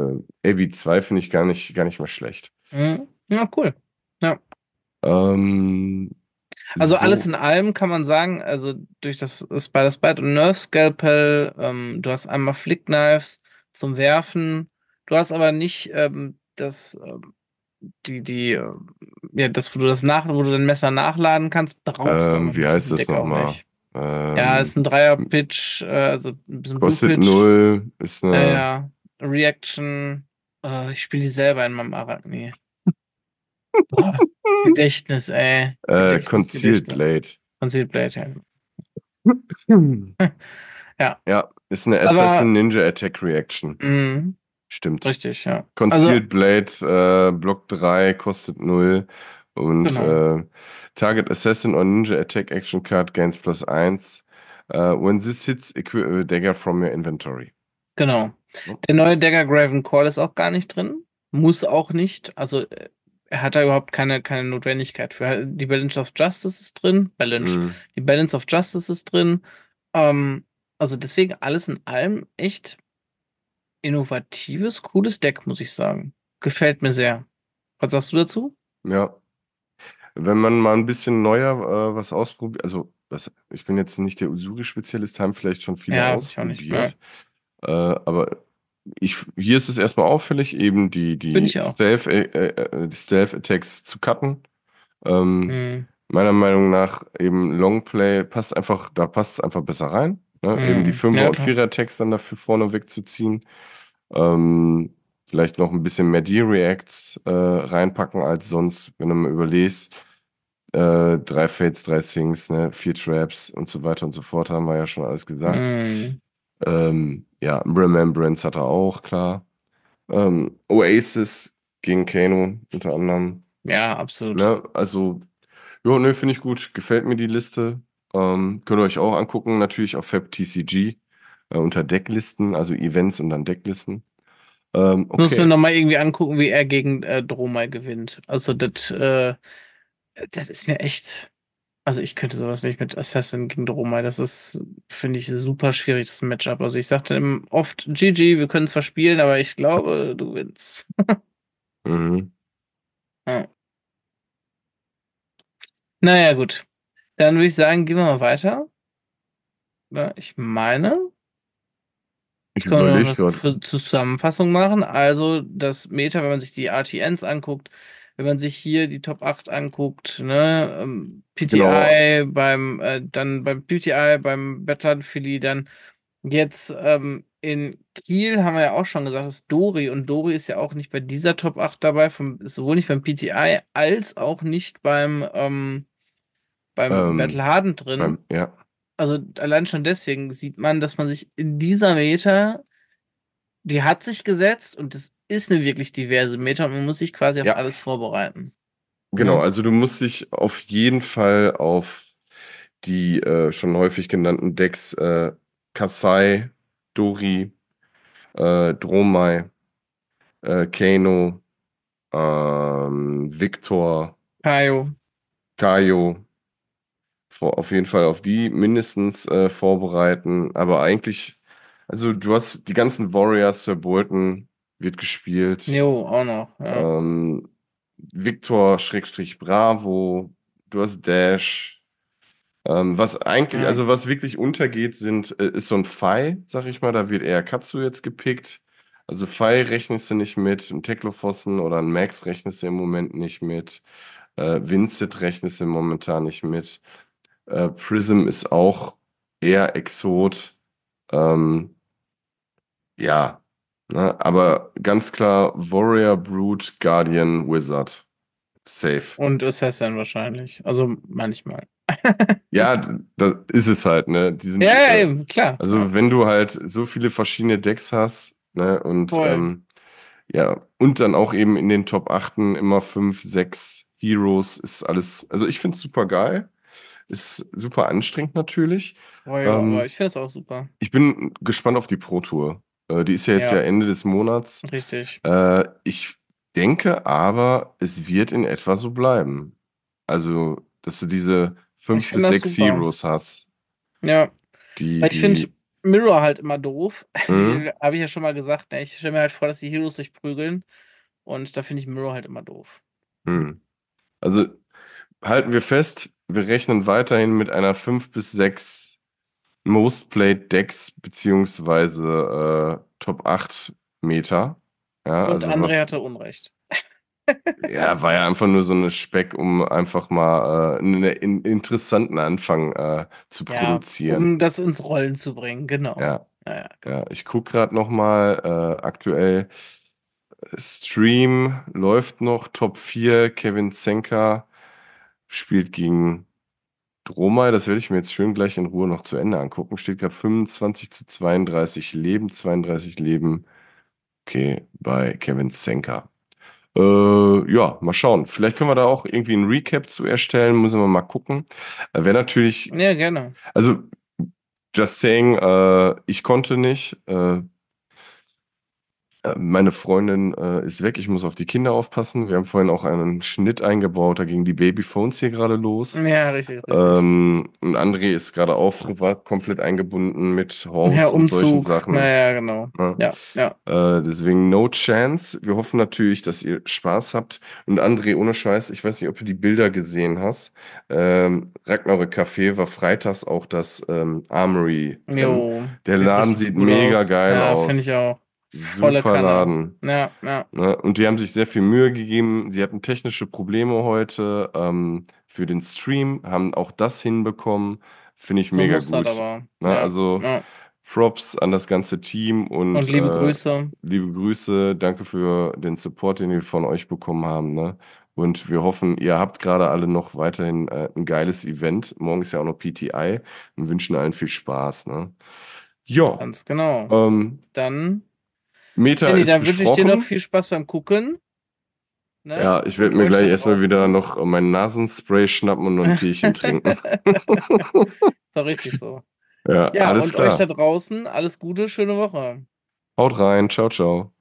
Speaker 2: ab 2 finde ich gar nicht, gar nicht mal schlecht.
Speaker 1: Mhm. Ja, cool. Ja. Ähm, also so. alles in allem kann man sagen, also durch das Spider Spider und Nerf Scalpel, ähm, du hast einmal Flick Knives zum Werfen, du hast aber nicht ähm, das, äh, die, die, ähm, ja, das, wo du das nach, wo du dein Messer nachladen kannst, brauchst
Speaker 2: ähm, du. Wie heißt das nochmal? Ähm, ja,
Speaker 1: ist ein Dreier-Pitch, äh, also ein bisschen Kostet null, ist eine. Ja, ja. Reaction. Äh, ich spiele die selber in meinem Arachne. Gedächtnis, ey. Äh,
Speaker 2: Gedächtnis, Concealed Gedächtnis.
Speaker 1: Blade. Concealed Blade, ja.
Speaker 2: ja. ist eine Aber, Assassin Ninja Attack Reaction. Mm, Stimmt. Richtig, ja. Concealed also, Blade, äh, Block 3, kostet 0. Und genau. äh, Target Assassin or Ninja Attack Action Card gains plus 1. Uh, äh, when this hits, equip a äh, dagger from your inventory.
Speaker 1: Genau. Oh. Der neue Dagger Graven Call ist auch gar nicht drin. Muss auch nicht. Also äh, hat da überhaupt keine, keine Notwendigkeit für. Die Balance of Justice ist drin, Balance. Mhm. Die Balance of Justice ist drin. Ähm, also deswegen alles in allem echt innovatives, cooles Deck, muss ich sagen. Gefällt mir sehr. Was sagst du dazu?
Speaker 2: Ja. Wenn man mal ein bisschen neuer äh, was ausprobiert, also was, ich bin jetzt nicht der usuri spezialist haben vielleicht schon viele ja, ausprobiert. Äh, aber ich, hier ist es erstmal auffällig, eben die, die Stealth-Attacks äh, äh, äh zu cutten. Ähm, mhm. Meiner Meinung nach eben Longplay passt einfach, da passt es einfach besser rein. Ne? Mhm. Eben die 5er ja, und 4er-Attacks dann dafür vorne wegzuziehen. Ähm, vielleicht noch ein bisschen mehr D-Reacts äh, reinpacken als sonst, wenn du mal überlegst. Äh, drei Fates, drei Sings, ne, vier Traps und so weiter und so fort, haben wir ja schon alles gesagt. Mm. Ähm, ja, Remembrance hat er auch, klar. Ähm, Oasis gegen Kano unter anderem. Ja, absolut. Ne? Also, ja, ne, finde ich gut. Gefällt mir die Liste. Ähm, könnt ihr euch auch angucken, natürlich auf FabTCG äh, unter Decklisten, also Events und dann Decklisten. Ähm, okay. Muss mir nochmal
Speaker 1: irgendwie angucken, wie er gegen äh, Dromai gewinnt. Also, das äh, das ist mir echt. Also ich könnte sowas nicht mit Assassin gegen Dromai. Das ist, finde ich, super schwierig, das Matchup. Also ich sagte oft, GG, wir können zwar spielen, aber ich glaube, du gewinnst. mhm. Ja. Naja, gut. Dann würde ich sagen, gehen wir mal weiter. Ja, ich meine. Ich kann noch eine Zusammenfassung machen. Also das Meta, wenn man sich die RTNs anguckt, wenn man sich hier die Top 8 anguckt, ne, ähm, PTI genau. beim, äh, dann beim PTI, beim Bertrand Philly, dann jetzt ähm, in Kiel haben wir ja auch schon gesagt, ist Dori und Dori ist ja auch nicht bei dieser Top 8 dabei, vom, sowohl nicht beim PTI als auch nicht beim, ähm, beim ähm, Battle Harden drin. Ähm, ja. Also allein schon deswegen sieht man, dass man sich in dieser Meter, die hat sich gesetzt und das ist eine wirklich diverse Meta und man muss sich quasi auf ja. alles vorbereiten. Genau, mhm.
Speaker 2: also du musst dich auf jeden Fall auf die äh, schon häufig genannten Decks äh, Kasai, Dori, äh, Dromai, äh, Kano, ähm, Victor, Kayo. Kayo, Vor, auf jeden Fall auf die mindestens äh, vorbereiten. Aber eigentlich, also du hast die ganzen Warriors, Sir Bolton, wird gespielt. Jo, auch noch. Ja. Ähm, Victor Schrägstrich Bravo, du hast Dash. Ähm, was eigentlich, ja. also was wirklich untergeht, sind, äh, ist so ein Phi, sag ich mal, da wird eher Katsu jetzt gepickt. Also Phi rechnest du nicht mit, ein Teclophossen oder ein Max rechnest du im Moment nicht mit. Äh, Vincent rechnest du momentan nicht mit. Äh, Prism ist auch eher Exot. Ähm, ja, Ne? Aber ganz klar Warrior, Brute, Guardian, Wizard. Safe.
Speaker 1: Und Assassin wahrscheinlich. Also manchmal.
Speaker 2: ja, das ist es halt, ne? Die sind, ja, ja,
Speaker 1: äh, eben, klar.
Speaker 2: Also wenn du halt so viele verschiedene Decks hast, ne? Und ähm, ja, und dann auch eben in den Top 8 immer 5, 6 Heroes ist alles. Also ich finde es super geil. Ist super anstrengend natürlich. Boah, ja, ähm, ich finde es auch super. Ich bin gespannt auf die Pro Tour. Äh, die ist ja jetzt ja. ja. Ende des Monats. Richtig. Äh, ich denke aber, es wird in etwa so bleiben. Also, dass du diese fünf bis sechs super. Heroes hast.
Speaker 1: Ja. Die, Weil ich finde Mirror halt immer doof. Mhm. Habe ich ja schon mal gesagt. Ne? Ich stelle mir halt vor, dass die Heroes sich prügeln. Und da finde ich Mirror halt immer doof.
Speaker 2: Mhm. Also halten wir fest, wir rechnen weiterhin mit einer fünf bis 6 Most Played Decks beziehungsweise äh, Top 8 Meter. Ja, Und also André was, hatte
Speaker 1: Unrecht.
Speaker 2: ja, war ja einfach nur so eine Speck, um einfach mal äh, einen, einen interessanten Anfang äh, zu ja, produzieren. Um
Speaker 1: das ins Rollen zu bringen, genau. Ja, ja,
Speaker 2: genau. ja ich gucke gerade nochmal äh, aktuell. Stream läuft noch, Top 4, Kevin Zenker spielt gegen Dromai, das werde ich mir jetzt schön gleich in Ruhe noch zu Ende angucken. Steht gerade 25 zu 32 Leben, 32 Leben. Okay, bei Kevin Senka. Äh, ja, mal schauen. Vielleicht können wir da auch irgendwie ein Recap zu erstellen. Müssen wir mal gucken. Äh, Wäre natürlich. Ja, gerne. Also, just saying, äh, ich konnte nicht. Äh, äh, meine Freundin äh, ist weg, ich muss auf die Kinder aufpassen. Wir haben vorhin auch einen Schnitt eingebaut, da gingen die Babyphones hier gerade los. Ja, richtig. richtig. Ähm, und André ist gerade auch privat komplett eingebunden mit Homes ja, und solchen Sachen. Naja, genau. Ja, ja. ja. Äh, deswegen no chance. Wir hoffen natürlich, dass ihr Spaß habt. Und André, ohne Scheiß, ich weiß nicht, ob du die Bilder gesehen hast. Ähm, Ragnarök Café war freitags auch das ähm, Armory. Jo, ähm, der Laden sieht mega aus. geil ja, aus. Ja, finde ich auch. Volle Super Laden. Ja, ja. Ne? Und die haben sich sehr viel Mühe gegeben. Sie hatten technische Probleme heute ähm, für den Stream, haben auch das hinbekommen. Finde ich so mega gut. Ne? Ja, also Props an das ganze Team und, und liebe äh, Grüße. Liebe Grüße, danke für den Support, den wir von euch bekommen haben. Ne? Und wir hoffen, ihr habt gerade alle noch weiterhin äh, ein geiles Event. Morgen ist ja auch noch PTI und wünschen allen viel Spaß. Ne? Ja.
Speaker 1: Ganz genau. Ähm, Dann
Speaker 2: Meta Andy, ist dann wünsche ich dir noch
Speaker 1: viel Spaß beim Gucken. Ne? Ja, ich werde mir gleich
Speaker 2: erstmal wieder noch meinen Nasenspray schnappen und ein Tierchen trinken.
Speaker 1: so richtig so.
Speaker 2: Ja, ja alles und klar. euch da
Speaker 1: draußen alles Gute, schöne Woche.
Speaker 2: Haut rein, ciao, ciao.